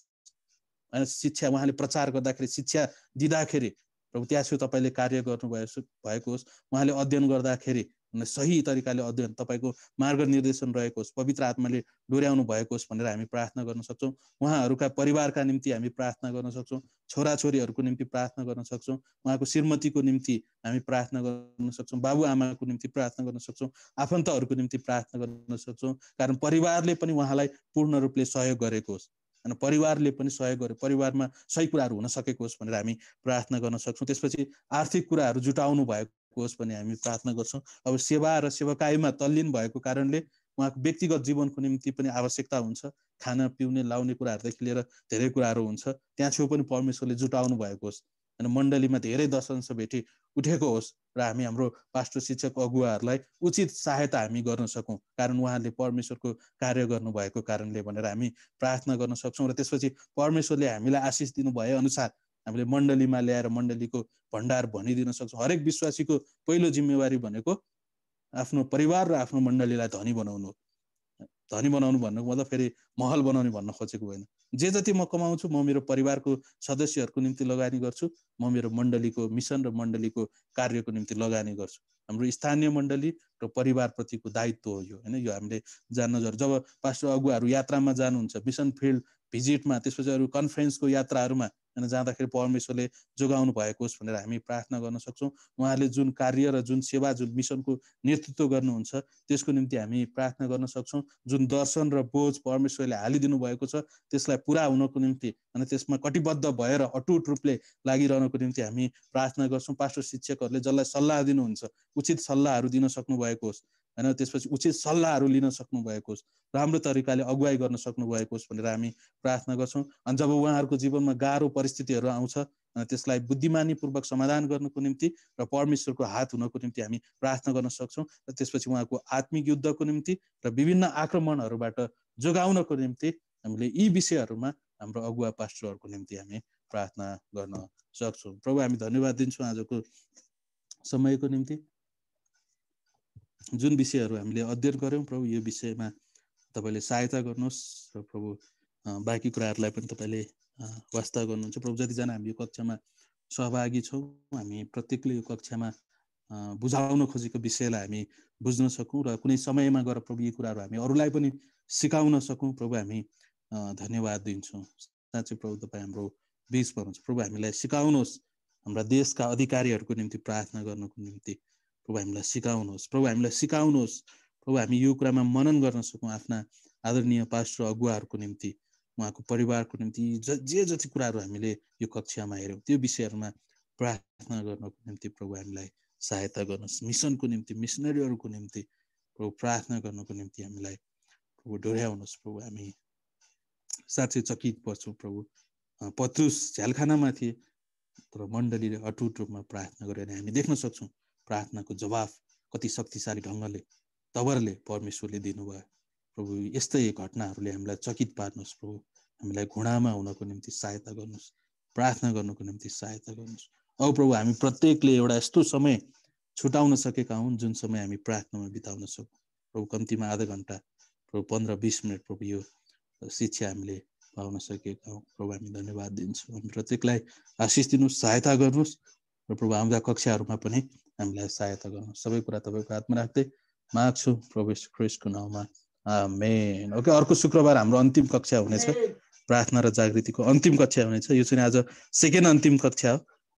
होइन शिक्षा उहाँले प्रचार गर्दाखेरि शिक्षा दिँदाखेरि प्रभु त्यसको तपाईँले कार्य गर्नु भएको होस् उहाँले अध्ययन गर्दाखेरि सही तरिकाले अध्ययन तपाईँको मार्ग निर्देशन रहेको होस् पवित्र आत्माले डोर्याउनु भएको होस् भनेर हामी प्रार्थना गर्न सक्छौँ उहाँहरूका परिवारका निम्ति हामी प्रार्थना गर्न सक्छौँ छोराछोरीहरूको निम्ति प्रार्थना गर्न सक्छौँ उहाँको श्रीमतीको निम्ति हामी प्रार्थना गर्न सक्छौँ बाबुआमाको निम्ति प्रार्थना गर्न सक्छौँ आफन्तहरूको निम्ति प्रार्थना गर्न सक्छौँ कारण परिवारले पनि उहाँलाई पूर्ण रूपले सहयोग गरेको होस् होइन परिवारले पनि सहयोग गरे परिवारमा सही कुराहरू हुन सकेको होस् भनेर हामी प्रार्थना गर्न सक्छौँ त्यसपछि आर्थिक कुराहरू जुटाउनु भएको होस् भन्ने हामी प्रार्थना गर्छौँ अब सेवा र सेवाकायमा तल्लीन भएको कारणले उहाँको व्यक्तिगत जीवनको निम्ति पनि आवश्यकता हुन्छ खाना पिउने लाउने कुराहरूदेखि लिएर धेरै कुराहरू हुन्छ त्यहाँ छेउ पनि परमेश्वरले जुटाउनु भएको होस् होइन मण्डलीमा धेरै दशांश भेटी उठेको होस् र हामी हाम्रो पास्टर शिक्षक अगुवाहरूलाई उचित सहायता हामी गर्न सकौँ कारण उहाँहरूले परमेश्वरको कार्य गर्नुभएको कारणले भनेर हामी प्रार्थना गर्न सक्छौँ र त्यसपछि परमेश्वरले हामीलाई आशिष दिनुभए अनुसार हामीले मण्डलीमा ल्याएर मण्डलीको भण्डार भनिदिन सक्छौँ हरेक विश्वासीको पहिलो जिम्मेवारी भनेको आफ्नो परिवार र आफ्नो मण्डलीलाई धनी बनाउनु हो धनी बनाउनु भन्नुको मतलब फेरि महल बनाउने भन्न खोजेको होइन जे जति म कमाउँछु म मेरो परिवारको सदस्यहरूको निम्ति लगानी गर्छु म मेरो मण्डलीको मिसन र मण्डलीको कार्यको निम्ति लगानी गर्छु हाम्रो स्थानीय मण्डली र परिवारप्रतिको दायित्व हो यो होइन यो हामीले जान्न जरुरी जब पास्टर अगुवाहरू यात्रामा जानुहुन्छ मिसन फिल्ड भिजिटमा त्यसपछि अरू कन्फरेन्सको यात्राहरूमा होइन जाँदाखेरि परमेश्वरले जोगाउनु भएको होस् भनेर हामी प्रार्थना गर्न सक्छौँ उहाँले जुन कार्य र जुन सेवा जुन मिसनको नेतृत्व गर्नुहुन्छ त्यसको निम्ति हामी प्रार्थना गर्न सक्छौँ जुन दर्शन र बोझ परमेश्वरले हालिदिनु भएको छ त्यसलाई पुरा हुनको निम्ति अनि त्यसमा कटिबद्ध भएर अटुट रूपले लागिरहनको निम्ति हामी प्रार्थना गर्छौँ पास्टर शिक्षकहरूले जसलाई सल्लाह दिनुहुन्छ उचित सल्लाहहरू दिन सक्नु भएको होस् होइन त्यसपछि उचित सल्लाहहरू लिन सक्नुभएको होस् राम्रो तरिकाले अगुवाई गर्न सक्नुभएको होस् भनेर हामी प्रार्थना गर्छौँ अनि जब उहाँहरूको जीवनमा गाह्रो परिस्थितिहरू आउँछ त्यसलाई बुद्धिमानीपूर्वक समाधान गर्नको निम्ति र परमेश्वरको हात हुनको निम्ति हामी प्रार्थना गर्न सक्छौँ र त्यसपछि उहाँको आत्मिक युद्धको निम्ति र विभिन्न आक्रमणहरूबाट जोगाउनको निम्ति हामीले यी विषयहरूमा हाम्रो अगुवा पास्टरहरूको निम्ति हामी प्रार्थना गर्न सक्छौँ प्रभु हामी धन्यवाद दिन्छौँ आजको समयको निम्ति जुन विषयहरू हामीले अध्ययन गऱ्यौँ प्रभु यो विषयमा तपाईँले सहायता गर्नुहोस् र प्रभु बाँकी कुराहरूलाई पनि तपाईँले वास्ता गर्नुहुन्छ प्रभु जतिजना हामी यो कक्षामा सहभागी छौँ हामी प्रत्येकले यो कक्षामा बुझाउन खोजेको विषयलाई हामी बुझ्न सकौँ र कुनै समयमा गएर प्रभु यी कुराहरू हामी अरूलाई पनि सिकाउन सकौँ प्रभु हामी धन्यवाद दिन्छौँ साँच्चै प्रभु तपाईँ हाम्रो बिचमा हुनुहुन्छ प्रभु हामीलाई सिकाउनुहोस् हाम्रा देशका अधिकारीहरूको निम्ति प्रार्थना गर्नको निम्ति प्रभु हामीलाई सिकाउनुहोस् प्रभु हामीलाई सिकाउनुहोस् प्रभु हामी यो कुरामा मनन गर्न सकौँ आफ्ना आदरणीय पास्टर अगुवाहरूको निम्ति उहाँको परिवारको निम्ति ज जे जति कुराहरू हामीले यो कक्षामा हेऱ्यौँ त्यो विषयहरूमा प्रार्थना गर्नको निम्ति प्रभु हामीलाई सहायता गर्नुहोस् मिसनको निम्ति मिसनरीहरूको निम्ति प्रभु प्रार्थना गर्नको निम्ति हामीलाई प्रभु डोर्याउनुहोस् प्रभु हामी साँच्चै चकित पर्छौँ प्रभु पत्रुस झ्यालखानामा थिए तर मण्डलीले अटुट रूपमा प्रार्थना गरेर हामी देख्न सक्छौँ प्रार्थनाको जवाफ कति शक्तिशाली ढङ्गले तबरले परमेश्वरले दिनुभयो प्रभु यस्तै घटनाहरूले हामीलाई चकित पार्नुहोस् प्रभु हामीलाई घुँडामा हुनको निम्ति सहायता गर्नुहोस् प्रार्थना गर्नुको निम्ति सहायता गर्नुहोस् औ प्रभु हामी प्रत्येकले एउटा यस्तो समय छुटाउन सकेका हौँ जुन समय हामी प्रार्थनामा बिताउन सकौँ प्रभु कम्तीमा आधा घन्टा प्रभु पन्ध्र बिस मिनट प्रभु यो शिक्षा हामीले पाउन सकेका हौँ प्रभु हामी धन्यवाद दिन्छौँ हामी प्रत्येकलाई आशिष दिनुहोस् सहायता गर्नुहोस् र प्रभु आउँदा कक्षाहरूमा पनि हामीलाई सहायता गर्नु सबै कुरा तपाईँको हातमा राख्दै माग्छु प्रभु क्रिस्टको नाउँमा मेन ओके अर्को शुक्रबार हाम्रो अन्तिम कक्षा हुनेछ प्रार्थना र जागृतिको अन्तिम कक्षा हुनेछ यो चाहिँ आज सेकेन्ड अन्तिम कक्षा हो